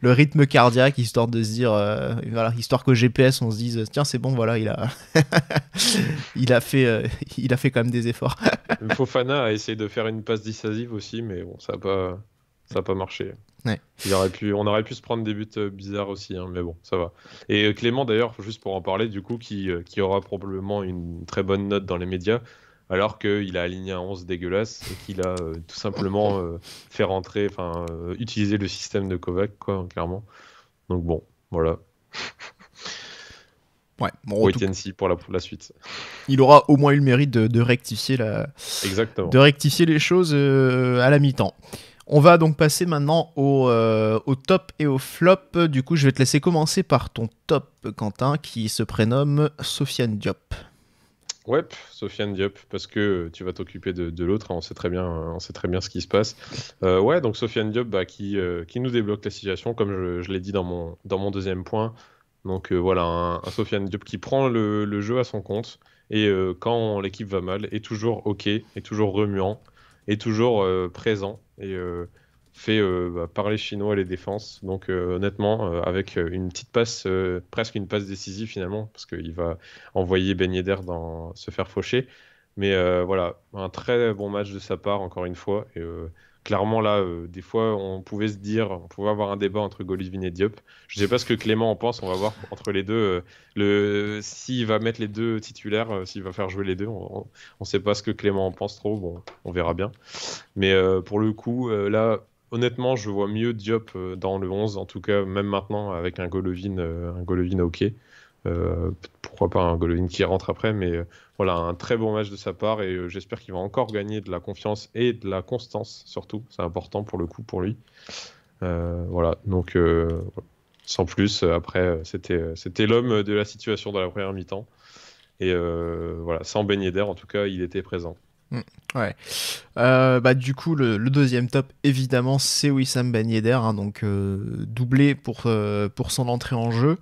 le, rythme cardiaque, histoire de se dire, voilà, histoire qu'au GPS, on se dise, tiens, c'est bon, voilà, il a, il, a fait, il a fait quand même des efforts. Fofana a essayé de faire une passe dissasive aussi, mais bon, ça n'a pas. Ça n'a pas marché. on aurait pu se prendre des buts euh, bizarres aussi, hein, mais bon, ça va. Et euh, Clément, d'ailleurs, juste pour en parler, du coup, euh, qui, aura probablement une très bonne note dans les médias, alors qu'il a aligné un 11 dégueulasse et qu'il a tout simplement fait rentrer, enfin, utiliser le système de Kovac, quoi, clairement. Donc bon, voilà. Ouais, bon, tout... pour la, la, suite. Il aura au moins eu le mérite de, de rectifier, la... Exactement. de rectifier les choses à la mi-temps. On va donc passer maintenant euh, au, top et au flop. Du coup, je vais te laisser commencer par ton top, Quentin, qui se prénomme Sofiane Diop. Ouais, Sofiane Diop, parce que tu vas t'occuper de, l'autre, hein, on, sait très bien, hein, on sait très bien ce qui se passe. Euh, ouais, donc Sofiane Diop bah, qui, euh, qui nous débloque la situation, comme je, l'ai dit dans mon, dans mon deuxième point. Donc voilà, un, Sofiane Diop qui prend le, le jeu à son compte, et quand l'équipe va mal, est toujours OK, est toujours remuant, est toujours euh, présent et euh, fait euh, bah, parler chinois les défenses. Donc honnêtement, avec une petite passe, presque une passe décisive finalement, parce qu'il va envoyer Ben Yedder dans se faire faucher. Mais voilà, un très bon match de sa part encore une fois clairement là, euh, des fois, on pouvait se dire, on pouvait avoir un débat entre Golovin et Diop. Je ne sais pas ce que Clément en pense, on va voir entre les deux. Euh, le, s'il va mettre les deux titulaires, euh, s'il va faire jouer les deux, on ne sait pas ce que Clément en pense trop, bon, on verra bien. Mais pour le coup, là, honnêtement, je vois mieux Diop dans le 11, en tout cas, même maintenant, avec un Golovin, un Golovin hockey. pourquoi pas un Golovin qui rentre après, mais voilà, un très bon match de sa part et euh, j'espère qu'il va encore gagner de la confiance et de la constance surtout. C'est important pour le coup pour lui. Euh, voilà, donc euh, sans plus, après, c'était l'homme de la situation dans la première mi-temps. Et voilà, sans baigner en tout cas, il était présent. Mm, ouais. bah, du coup, le, deuxième top, évidemment, c'est Wissam Ben hein, donc doublé pour, pour son entrée en jeu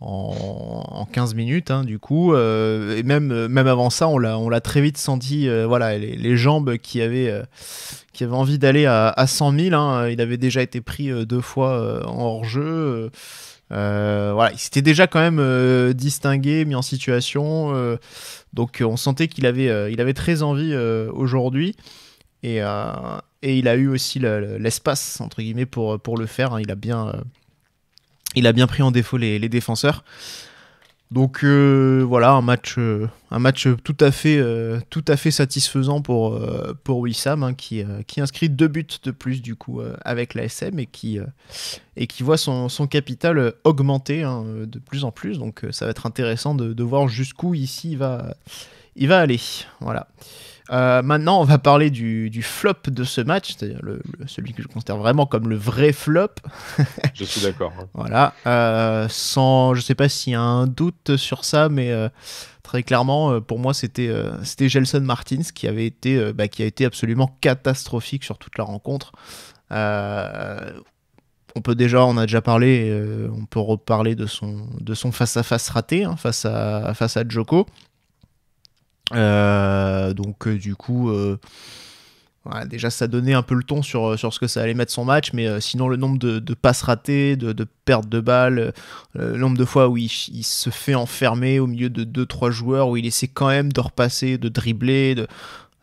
en, 15 minutes, hein, du coup. Euh, et même, euh, même avant ça, on l'a très vite senti, euh, voilà, les, jambes qui avaient, qui avaient envie d'aller à, 100 000. Hein. il avait déjà été pris deux fois en hors-jeu. voilà, il s'était déjà quand même distingué, mis en situation. donc on sentait qu'il avait, il avait très envie aujourd'hui. Et, et, il a eu aussi l'espace, entre guillemets, pour, pour le faire. Hein. il a bien il a bien pris en défaut les, défenseurs. Donc euh, voilà, un match, euh, un match tout à fait, euh, tout à fait satisfaisant pour, pour Wissam, hein, qui, inscrit deux buts de plus du coup avec la SM et qui, et qui voit son, capital augmenter hein, de plus en plus. Donc ça va être intéressant de, voir jusqu'où ici il va, il va aller. Voilà. Euh, maintenant, on va parler du, flop de ce match, c'est-à-dire celui que je considère vraiment comme le vrai flop. je suis d'accord. Je hein. Voilà. Euh, sans, je sais pas s'il y a un doute sur ça, mais euh, très clairement, pour moi, c'était c'était Gelson Martins qui avait été, bah, qui a été absolument catastrophique sur toute la rencontre. on peut déjà, on a déjà parlé, on peut reparler de son face à face raté hein, face à face à Joko. Euh, donc euh, du coup... Euh, déjà, ça donnait un peu le ton sur, sur ce que ça allait mettre son match, mais sinon, le nombre de, passes ratées, de, pertes de balles, le nombre de fois où il, se fait enfermer au milieu de 2-3 joueurs, où il essaie quand même de repasser, de dribbler, de.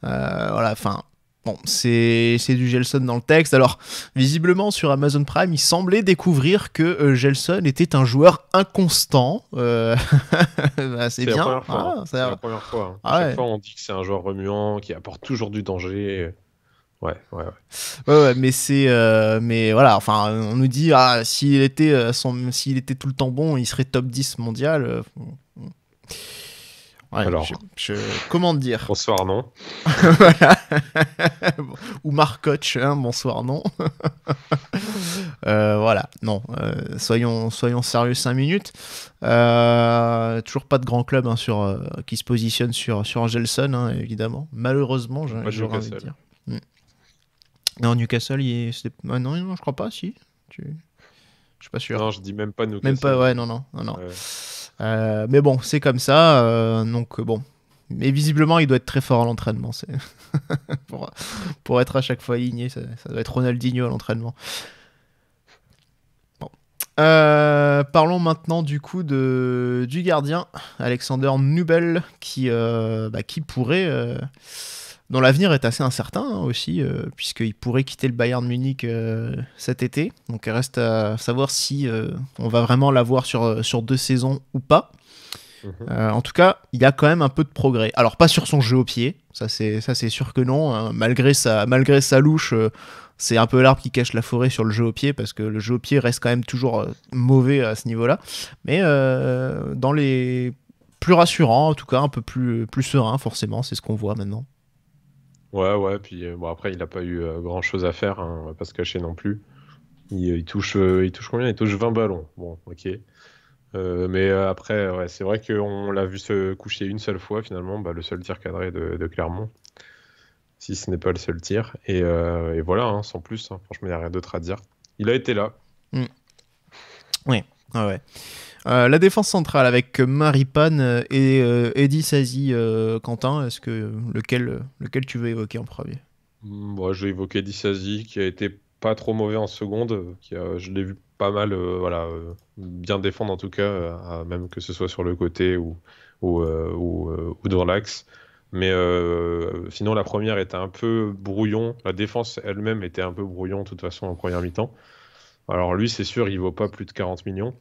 voilà, enfin, Bon, c'est du Gelson dans le texte. Alors, visiblement, sur Amazon Prime, il semblait découvrir que euh, Gelson était un joueur inconstant. Euh, bah, c'est bien. ah, C'est la première fois. Ah, hein. ah fois, on dit que c'est un joueur remuant, qui apporte toujours du danger. Ouais, ouais, ouais. mais c'est. Euh, mais voilà, enfin, on nous dit, ah, s'il était, était tout le temps bon, il serait top 10 mondial. Alors, je, comment dire Bonsoir, non. Ou Marcoch, hein, bonsoir, non. Euh, voilà, non. Euh, soyons, soyons sérieux 5 minutes. Euh, toujours pas de grand club hein, sur, qui se positionne sur, sur Angelson, hein, évidemment. Malheureusement, j'ai envie de dire. Hmm. Non, Newcastle, il ah, non, je crois pas, si. Tu... Je suis pas sûr. Non, je dis même pas Newcastle. Même pas, ouais, non, non. non, non. Euh, mais bon, c'est comme ça. Euh, donc bon. Mais visiblement, il doit être très fort à l'entraînement. pour, être à chaque fois aligné, ça, doit être Ronaldinho à l'entraînement. Euh, parlons maintenant du coup de, du gardien, Alexander Nubel, qui, bah, qui pourrait dont l'avenir est assez incertain hein, aussi, euh, puisqu'il pourrait quitter le Bayern Munich euh, cet été. Donc il reste à savoir si euh, on va vraiment l'avoir sur, sur deux saisons ou pas. Mhm. en tout cas, il y a quand même un peu de progrès. Alors pas sur son jeu au pied, ça c'est sûr que non. Hein. Malgré sa malgré sa louche, c'est un peu l'arbre qui cache la forêt sur le jeu au pied parce que le jeu au pied reste quand même toujours mauvais à ce niveau-là. Mais dans les plus rassurants, en tout cas un peu plus plus serein forcément, c'est ce qu'on voit maintenant. Ouais, ouais, puis euh, bon, après, il n'a pas eu euh, grand chose à faire, hein, va pas se cacher non plus. Il, euh, touche, il touche combien Il touche 20 ballons. Bon, ok. mais après, c'est vrai qu'on l'a vu se coucher une seule fois, finalement, bah, le seul tir cadré de, Clermont, si ce n'est pas le seul tir. Et, voilà, hein, sans plus, hein. franchement, il n'y a rien d'autre à dire. Il a été là. Mm. Oui, ah ouais. Euh, la défense centrale avec Marie Pan euh, et Edi euh, Eddie Sazi Quentin, est-ce que lequel, lequel tu veux évoquer en premier mm, Moi, je vais évoquer Eddie Sazi qui a été pas trop mauvais en seconde, qui a, je l'ai vu pas mal, voilà, bien défendre en tout cas, même que ce soit sur le côté ou, ou, ou, dans l'axe. Mais sinon, la première était un peu brouillon. La défense elle-même était un peu brouillon, de toute façon, en première mi-temps. Alors, lui, c'est sûr, il vaut pas plus de 40 millions.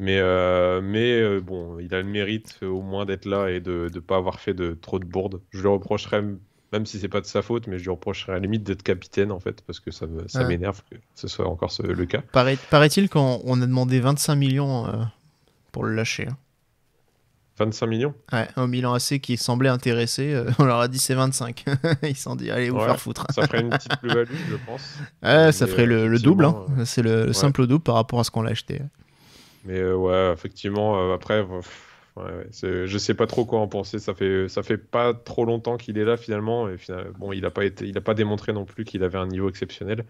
Mais, euh, mais euh, bon, il a le mérite euh, au moins d'être là et de ne pas avoir fait de, trop de bourdes. Je lui reprocherais, même si c'est pas de sa faute, mais je lui reprocherais à la limite d'être capitaine en fait, parce que ça ah. m'énerve que ce soit encore le cas. Paraît-il quand qu'on on a demandé 25 millions pour le lâcher. 25 hein. millions Ouais, un Milan AC qui semblait intéressé, on leur a dit c'est 25. Ils s'en dit allez vous faire foutre. ça ferait une petite plus-value, je pense. Ouais, ça ferait le, double, hein. c'est le, simple double par rapport à ce qu'on l'a acheté. Mais euh, ouais, effectivement, euh, après, je sais pas trop quoi en penser. Ça fait, ça fait pas trop longtemps qu'il est là finalement. Et bon, il a pas été, il a pas démontré non plus qu'il avait un niveau exceptionnel.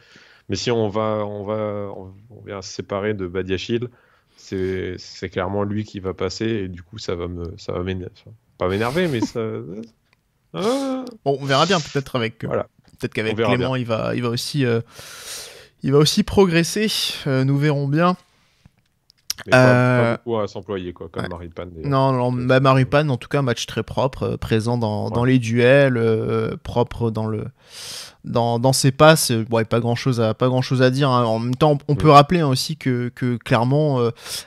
Mais si on va, on va, on, vient se séparer de Badiachil, c'est clairement lui qui va passer et du coup ça va me, ça va m'énerver, pas m'énerver, mais ça. Ah. Bon, on verra bien peut-être avec. Euh, voilà. Peut-être qu'avec Clément, il va, il va aussi. il va aussi progresser, nous verrons bien pas, euh, à s'employer, quoi, comme ouais. Maripan. Non, non, euh, bah, en tout cas, match très propre, euh, présent dans, les duels, propre dans le. Dans, ses passes, bon, pas grand chose à pas grand chose à dire. Hein. En même temps, on, peut mm. rappeler hein, aussi que, que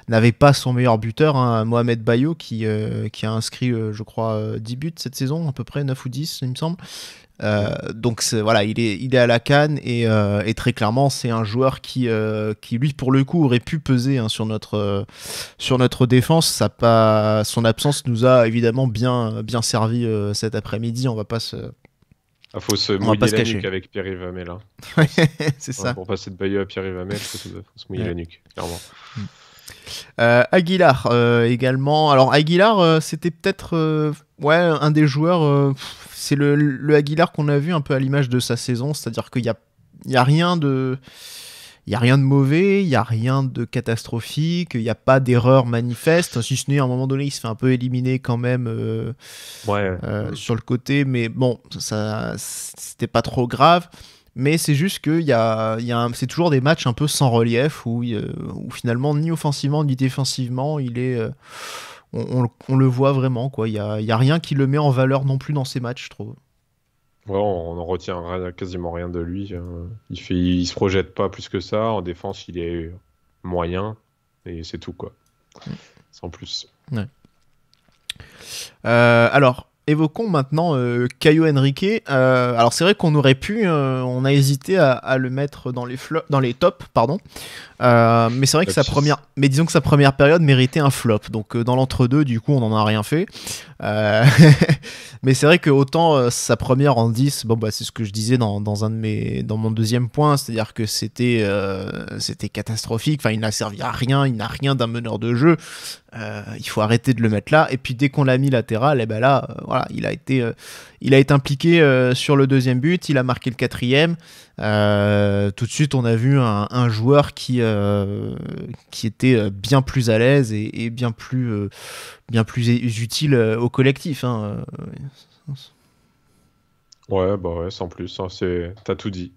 n'avait pas son meilleur buteur, hein, Mohamed Bayo, qui, qui a inscrit, je crois, 10 buts cette saison, à peu près 9 ou 10, il me semble. Euh, donc voilà, il est, à la canne et, euh, très clairement, c'est un joueur euh, qui, lui, pour le coup, aurait pu peser hein, sur, notre, sur notre défense. son absence nous a évidemment bien, bien servi cet après-midi. On va pas se. Il ah, faut se mouiller la nuque avec Pierre-Yves hein. c'est ça. Pour passer de Bayeux à Pierre-Yves Hamel, il faut se mouiller la nuque, clairement. Mm. Aguilar également. Alors Aguilar, c'était peut-être Ouais, un des joueurs, euh, c'est le, Aguilar qu'on a vu un peu à l'image de sa saison, c'est-à-dire qu'il n'y a, rien de... Il n'y a rien de mauvais, il n'y a rien de catastrophique, il n'y a pas d'erreur manifeste, si ce n'est à un moment donné, il se fait un peu éliminer quand même euh, euh, sur le côté, mais bon, ça, c'était pas trop grave. Mais c'est juste que c'est toujours des matchs un peu sans relief où, finalement, ni offensivement ni défensivement, il est on, le voit vraiment. quoi. Il n'y a, y a rien qui le met en valeur non plus dans ces matchs, je trouve. Ouais, on en retient quasiment rien de lui. Hein. Il fait, se projette pas plus que ça. En défense, il est moyen et c'est tout quoi. Mm. Sans plus. Ouais. Euh, alors, évoquons maintenant euh, Caio Henrique. Euh, alors c'est vrai qu'on aurait pu, euh, on a hésité à, le mettre dans les dans les tops, pardon. mais c'est vrai que sa première, mais disons que sa première période méritait un flop. Donc dans l'entre-deux, du coup, on n'en a rien fait. mais c'est vrai que autant sa première en 10, bon bah c'est ce que je disais dans, un de mes, dans mon deuxième point, c'est-à-dire que c'était, c'était catastrophique. Enfin, il n'a servi à rien, il n'a rien d'un meneur de jeu. il faut arrêter de le mettre là. Et puis dès qu'on l'a mis latéral, et eh ben là, voilà il a été, euh, il a été impliqué euh, sur le deuxième but, il a marqué le quatrième. Euh, tout de suite, on a vu un, joueur qui, qui était bien plus à l'aise et, bien plus, bien plus utile au collectif. Hein, ouais, bah ouais, sans plus, hein, c'est, t'as tout dit.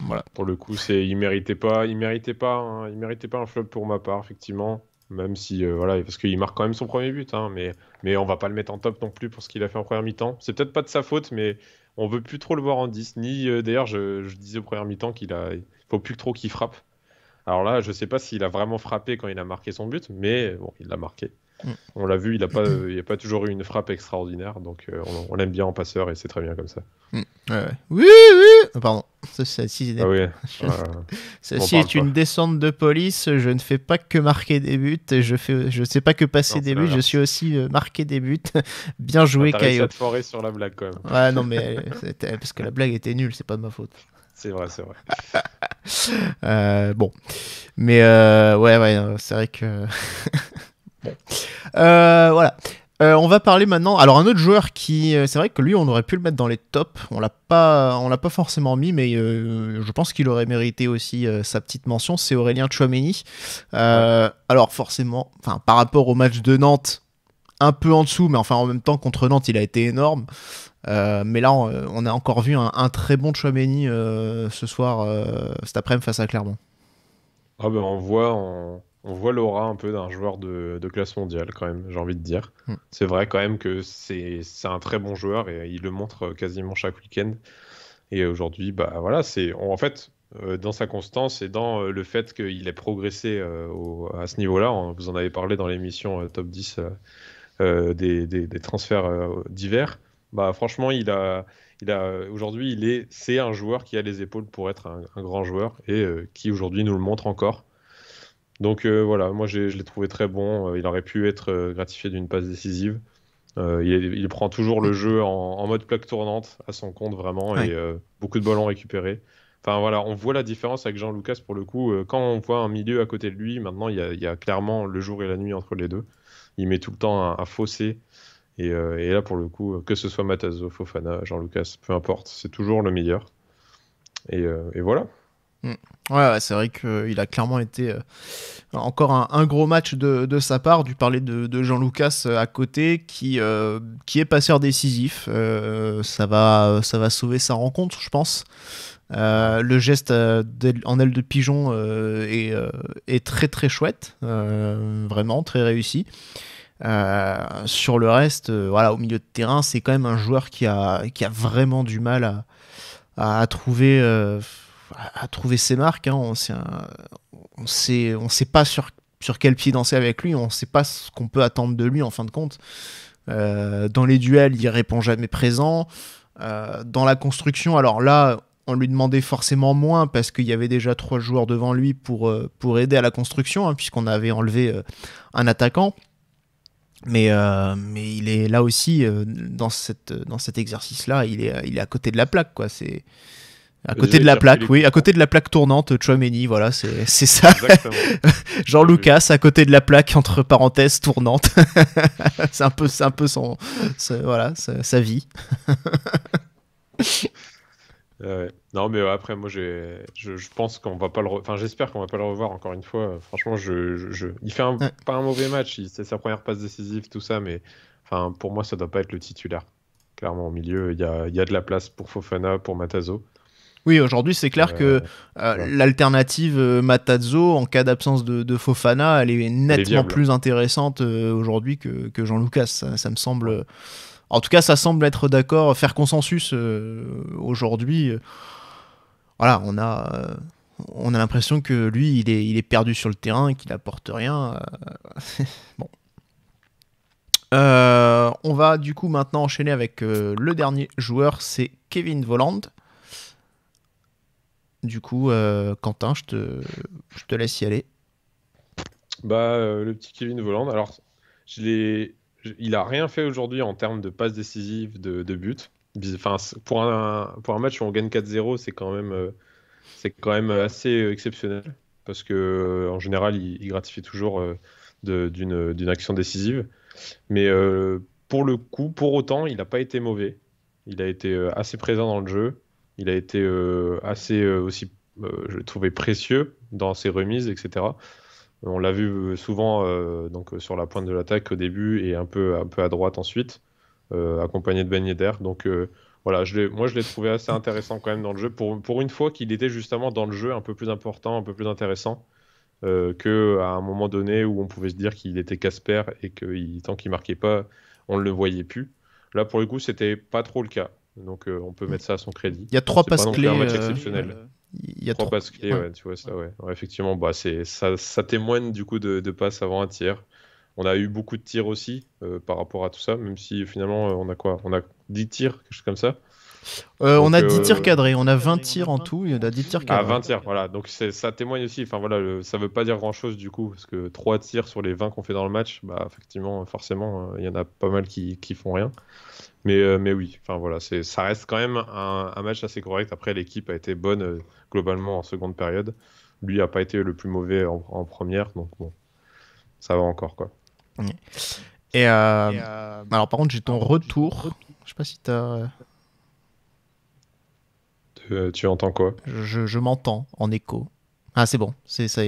Voilà. Pour le coup, c'est, il méritait pas, il méritait pas, il méritait pas un flop pour ma part, effectivement. Même si, euh, voilà, parce qu'il marque quand même son premier but, hein, mais, mais on va pas le mettre en top non plus pour ce qu'il a fait en première mi-temps. C'est peut-être pas de sa faute, mais on veut plus trop le voir en 10. Ni, euh, d'ailleurs, je, disais au première mi-temps qu'il a, faut plus trop qu'il frappe. Alors là, je sais pas s'il a vraiment frappé quand il a marqué son but, mais bon, il l'a marqué. On l'a vu, il n'a pas, euh, il a pas toujours eu une frappe extraordinaire, donc euh, on, l'aime bien en passeur et c'est très bien comme ça. Mm. Oui, oui ah, Pardon, celle-ci ah ah, est une descente de police, je ne fais pas que marquer des buts, je fais, je sais pas que passer euh, des buts, je suis aussi marqué des buts. bien joué, Caillou. forêt sur la blague quand même. Ouais, non, mais parce que la blague était nulle, c'est pas de ma faute. C'est vrai, c'est vrai. bon, mais ouais, ouais, c'est vrai que Bon. Euh, voilà. Euh, on va parler maintenant. Alors un autre joueur qui, euh, c'est vrai que lui, on aurait pu le mettre dans les tops. On l'a pas, l'a pas forcément mis, mais je pense qu'il aurait mérité aussi sa petite mention. C'est Aurélien Chouameni. alors forcément, par rapport au match de Nantes, un peu en dessous, mais enfin en même temps contre Nantes, il a été énorme. mais là, on, a encore vu un, très bon Chouameni ce soir, cet après-midi face à Clermont. Ah ben on voit. On on voit l'aura un peu d'un joueur de, classe mondiale quand même, j'ai envie de dire. Hmm. C'est vrai quand même que c'est un très bon joueur et il le montre euh, quasiment chaque week-end. Et aujourd'hui, bah voilà, c'est en fait euh, dans sa constance et dans euh, le fait qu'il ait progressé à ce niveau-là. Vous en avez parlé dans l'émission Top 10 des, transferts d'hiver, Bah franchement, il a, aujourd'hui, il est, c'est un joueur qui a les épaules pour être un grand joueur et qui aujourd'hui nous le montre encore. Donc euh, voilà, moi je l'ai trouvé très bon. Euh, il aurait pu être euh, gratifié d'une passe décisive. il, prend toujours le jeu en, mode plaque tournante à son compte vraiment et beaucoup de ballons récupérés. Enfin voilà, on voit la différence avec Jean Lucas pour le coup. Quand on voit un milieu à côté de lui, maintenant il y, a, clairement le jour et la nuit entre les deux. Il met tout le temps à fausser Et, là pour le coup, que ce soit Matazzo Fofana, Jean Lucas, peu importe, c'est toujours le meilleur. et voilà. Mm. Ouais, c'est vrai qu'il euh, a clairement été euh, encore un, gros match de, sa part. Du parler de, Jean Lucas euh, à côté, qui, qui est passeur décisif. ça, va, ça va sauver sa rencontre, je pense. le geste en aile de pigeon est, est, très très chouette, vraiment très réussi. sur le reste, voilà, au milieu de terrain, c'est quand même un joueur qui a, qui a vraiment du mal à, à trouver à, trouver ses marques. Hein. On euh, ne on sait, pas sur, quel pied danser avec lui. On sait pas ce qu'on peut attendre de lui en fin de compte. Euh, dans les duels, il répond jamais présent. Euh, dans la construction, alors là, on lui demandait forcément moins parce qu'il y avait déjà trois joueurs devant lui pour, pour aider à la construction, hein, puisqu'on avait enlevé un attaquant. Mais, mais il est là aussi, dans, cette, dans cet exercice-là, il est, il est à côté de la plaque. quoi. C'est, à côté de la plaque, oui, à côté de la plaque tournante, Chouameni, voilà, c'est ça. Jean Lucas, à côté de la plaque, entre parenthèses, tournante. c'est un peu, un peu son, voilà, sa vie. non, mais après, moi, je, je, pense qu'on va pas le, enfin, j'espère qu'on va pas le revoir encore une fois. Franchement, je, je, il fait pas un mauvais match, c'est sa première passe décisive, tout ça, mais enfin, pour moi, ça doit pas être le titulaire. Clairement, au milieu, il y a, y a de la place pour Fofana, pour Matazo. Oui, aujourd'hui, c'est clair que euh, euh, l'alternative euh, Matazzo, en cas d'absence de, Fofana, elle est nettement plus intéressante aujourd'hui que, Jean Lucas. Ça, me semble. En tout cas, ça semble être d'accord, faire consensus aujourd'hui. voilà, on a, on a l'impression que lui, il est, il est perdu sur le terrain, qu'il n'apporte rien. on va du coup maintenant enchaîner avec le dernier joueur, c'est Kevin Voland. Du coup, euh, Quentin, je te, laisse y aller. Bah, euh, le petit Kevin Voland, alors, il a rien fait aujourd'hui en termes de passes décisive de, de but. Enfin, pour un, pour un match où on gagne 4-0, euh, c'est quand même, assez exceptionnel parce qu'en en général, il, gratifie toujours d'une, d'une action décisive. Mais pour le coup, pour autant, il n'a pas été mauvais. Il a été assez présent dans le jeu. Il a été euh, assez euh, aussi, euh, je trouvais précieux dans ses remises, etc. On l'a vu souvent donc sur la pointe de l'attaque au début et un peu, un peu à droite ensuite, accompagné de Ben Yedder. Donc voilà, je moi je l'ai trouvé assez intéressant quand même dans le jeu. Pour, pour une fois qu'il était justement dans le jeu un peu plus important, un peu plus intéressant qu'à que à un moment donné où on pouvait se dire qu'il était Casper et que tant qu'il marquait pas, on ne le voyait plus. Là pour le coup, c'était pas trop le cas. Donc euh, on peut mettre ça à son crédit. Il y a trois passes clés. Euh, exceptionnel. il y a trois, passes clés, tu vois ça, effectivement, bah, ça, témoigne du coup de, de passes avant un tiers. On a eu beaucoup de tirs aussi euh, par rapport à tout ça, même si finalement on a quoi On a 10 tirs, quelque chose comme ça. Euh, on a 10 tirs euh, cadrés, on a 20 tirs en tout, il y a 10 tirs ah, cadrés. Ah, 20 tirs, voilà. Donc ça témoigne aussi, enfin voilà, ça veut pas dire grand chose du coup, parce que 3 tirs sur les 20 qu'on fait dans le match, bah effectivement, forcément, euh, il y en a pas mal qui, qui font rien. Mais, mais oui, enfin voilà, ça reste quand même un, match assez correct. Après, l'équipe a été bonne globalement en seconde période. Lui a pas été le plus mauvais en, première, donc bon, ça va encore quoi. Et, alors par contre j'ai ton retour. Je sais pas si tu as euh, tu, entends quoi Je, m'entends en écho. Ah, c'est bon, c'est ça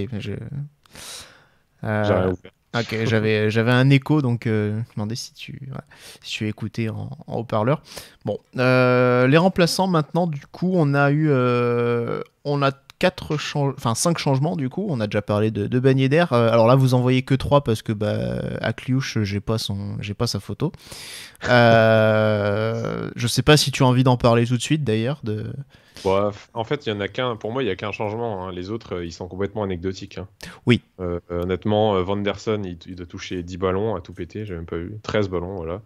euh, Ok, j'avais, j'avais un écho, donc euh, je me demandais si tu, ouais, si tu écoutais en, haut-parleur. Bon, les remplaçants maintenant, du coup, on a eu. on a quatre enfin, cinq changements du coup. On a déjà parlé de, de Bagné d'air. Euh, alors là, vous en voyez que trois parce que bah, à Cliouche, j'ai pas, son... pas sa photo. Euh, je sais pas si tu as envie d'en parler tout de suite d'ailleurs. De... Bah, en fait, il y en a qu'un. Pour moi, il y a qu'un changement. Hein. Les autres, ils sont complètement anecdotiques. Hein. Oui. Euh, honnêtement, Vanderson, il, il, a touché 10 ballons à tout péter. J'ai même pas eu 13 ballons, voilà.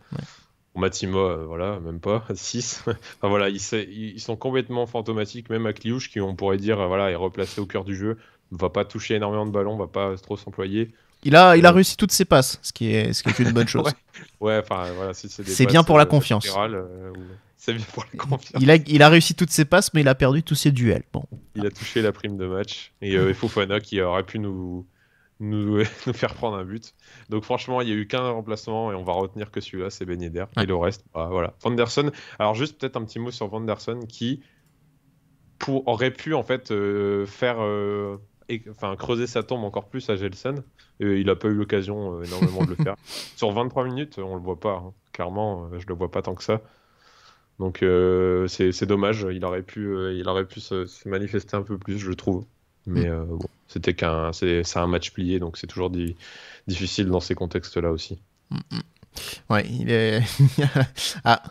Matimo, euh, voilà, même pas, 6. enfin voilà, ils, sont complètement fantomatiques, même à Cliouche, qui on pourrait dire euh, voilà, est replacé au cœur du jeu, va pas toucher énormément de ballons, va pas trop s'employer. Il a, il a euh, réussi toutes ses passes, ce qui est, ce qui est une bonne chose. ouais, enfin voilà, c'est bien pour la confiance. C'est bien pour la confiance. Il a, réussi toutes ses passes, mais il a perdu tous ses duels. Bon. Il a touché la prime de match. et Fofana qui aurait pu nous, nous, faire prendre un but. Donc franchement, il n'y a eu qu'un remplacement et on va retenir que celui-là, c'est Ben Yedder. Et le reste, bah, voilà. Vanderson, alors juste peut-être un petit mot sur Vanderson qui aurait pu en fait euh, faire... Euh, enfin, creuser sa tombe encore plus à Gelsen. Et il n'a pas eu l'occasion euh, énormément de le faire. Sur 23 minutes, on le voit pas. Hein. Clairement, je le vois pas tant que ça. Donc c'est dommage. Il aurait pu, il aurait pu se manifester un peu plus, je trouve. Mais mm. euh, bon, c'était qu'un, c'est, un match plié, donc c'est toujours difficile dans ces contextes-là aussi. Mm, mm. Ouais, il est. ah,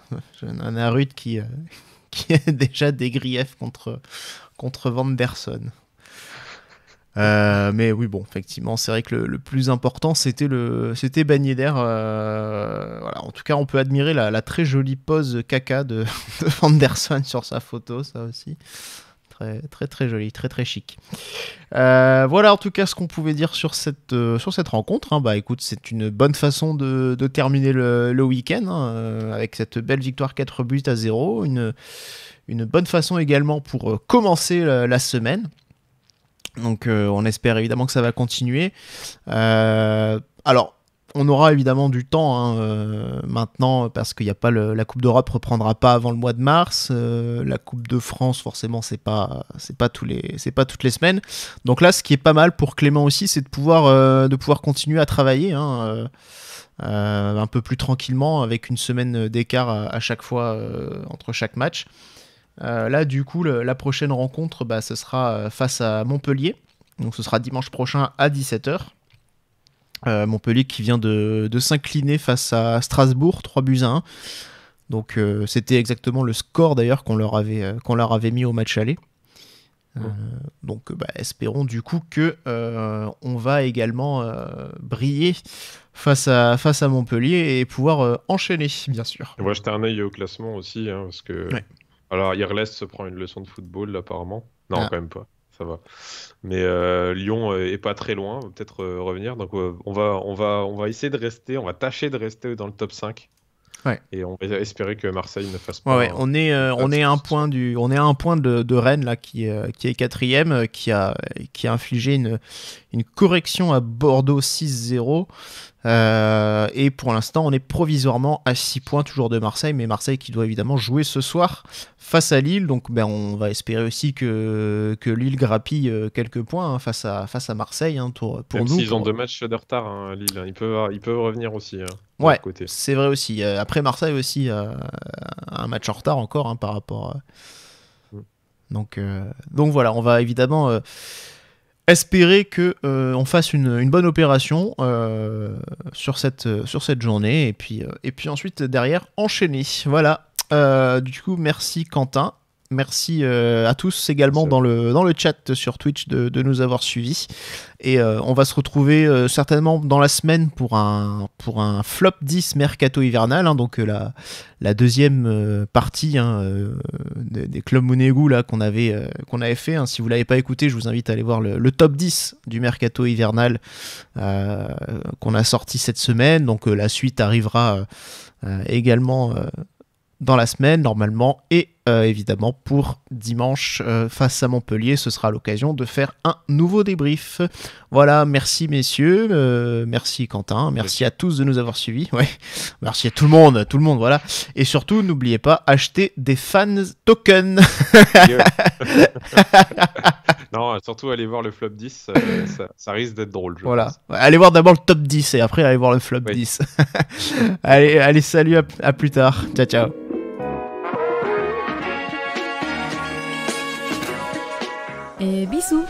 un Arut qui, euh, qui a déjà des griefs contre, contre Vanderson. Euh, mais oui, bon, effectivement, c'est vrai que le, plus important, c'était le, c'était Bagné d'air. Euh, en tout cas, on peut admirer la, très jolie pose caca de, de Vanderson sur sa photo, ça aussi très très joli, très très chic. Euh, voilà en tout cas ce qu'on pouvait dire sur cette, euh, sur cette rencontre. Hein. Bah écoute, c'est une bonne façon de, terminer le, week-end hein, euh, avec cette belle victoire 4 buts à 0. Une, une bonne façon également pour commencer la, semaine. Donc on espère évidemment que ça va continuer. alors on aura évidemment du temps hein, euh, maintenant parce qu'il n'y a pas la Coupe d'Europe reprendra pas avant le mois de mars. Euh, la Coupe de France forcément c'est pas c'est pas tous les c'est pas toutes les semaines. Donc là ce qui est pas mal pour Clément aussi c'est de pouvoir euh, de pouvoir continuer à travailler hein, un peu plus tranquillement avec une semaine d'écart à, chaque fois entre chaque match. là du coup la prochaine rencontre bah, ce sera face à Montpellier. Donc ce sera dimanche prochain à 17h. Euh, Montpellier qui vient de, s'incliner face à Strasbourg, 3 buts à 1. Donc euh, c'était exactement le score d'ailleurs qu'on leur, avait, euh, qu'on leur avait mis au match aller. Oh. donc bah, espérons du coup que on va également briller face à, face à Montpellier et pouvoir enchaîner bien sûr. Moi va jeter un œil au classement aussi hein, parce que alors Irles se prend une leçon de football apparemment. Non ah. quand même pas ça va. Mais euh, Lyon euh, est pas très loin, peut-être euh, revenir. Donc on, va, on, va, on va essayer de rester, on va tâcher de rester dans le top 5. Et on va espérer que Marseille ne fasse pas. Ouais, On, est, euh, on, est un point du, on est à un point de, Rennes là, qui, euh, est quatrième, euh, qui a, qui a infligé une, une correction à Bordeaux 6-0. et pour l'instant, on est provisoirement à 6 points toujours de Marseille, mais Marseille qui doit évidemment jouer ce soir face à Lille. Donc ben, on va espérer aussi que, que Lille grappille quelques points hein, face, à, face à Marseille hein, pour, pour nous. S'ils ont deux matchs de retard, à hein, Lille, hein. ils peuvent, ils peuvent revenir aussi. Ouais, c'est vrai aussi. Euh, après, Marseille aussi euh, un match en retard encore hein, par rapport. Euh, mm. Donc, donc voilà, on va évidemment espérer que on fasse une, bonne opération sur, cette, sur cette journée et puis, et puis ensuite derrière enchaîner. Voilà. du coup, merci Quentin. Merci euh, à tous également dans le, dans le chat sur Twitch de, nous avoir suivis. Et euh, on va se retrouver euh, certainement dans la semaine pour un, pour un flop 10 mercato hivernal, hein, donc la, la deuxième partie hein, des, des, clubs Monégou qu'on, avait, qu'on avait fait. Hein. Si vous ne l'avez pas écouté, je vous invite à aller voir le, le top 10 du mercato hivernal qu'on a sorti cette semaine. Donc la suite arrivera également dans la semaine normalement et euh, évidemment pour dimanche euh, face à Montpellier ce sera l'occasion de faire un nouveau débrief voilà merci messieurs euh, merci Quentin merci à tous de nous avoir suivis ouais merci à tout le monde tout le monde voilà et surtout n'oubliez pas acheter des fans tokens non surtout allez voir le flop 10 ça, risque d'être drôle voilà allez voir d'abord le top 10 et après allez voir le flop 10 allez allez salut à plus tard ciao ciao et bisous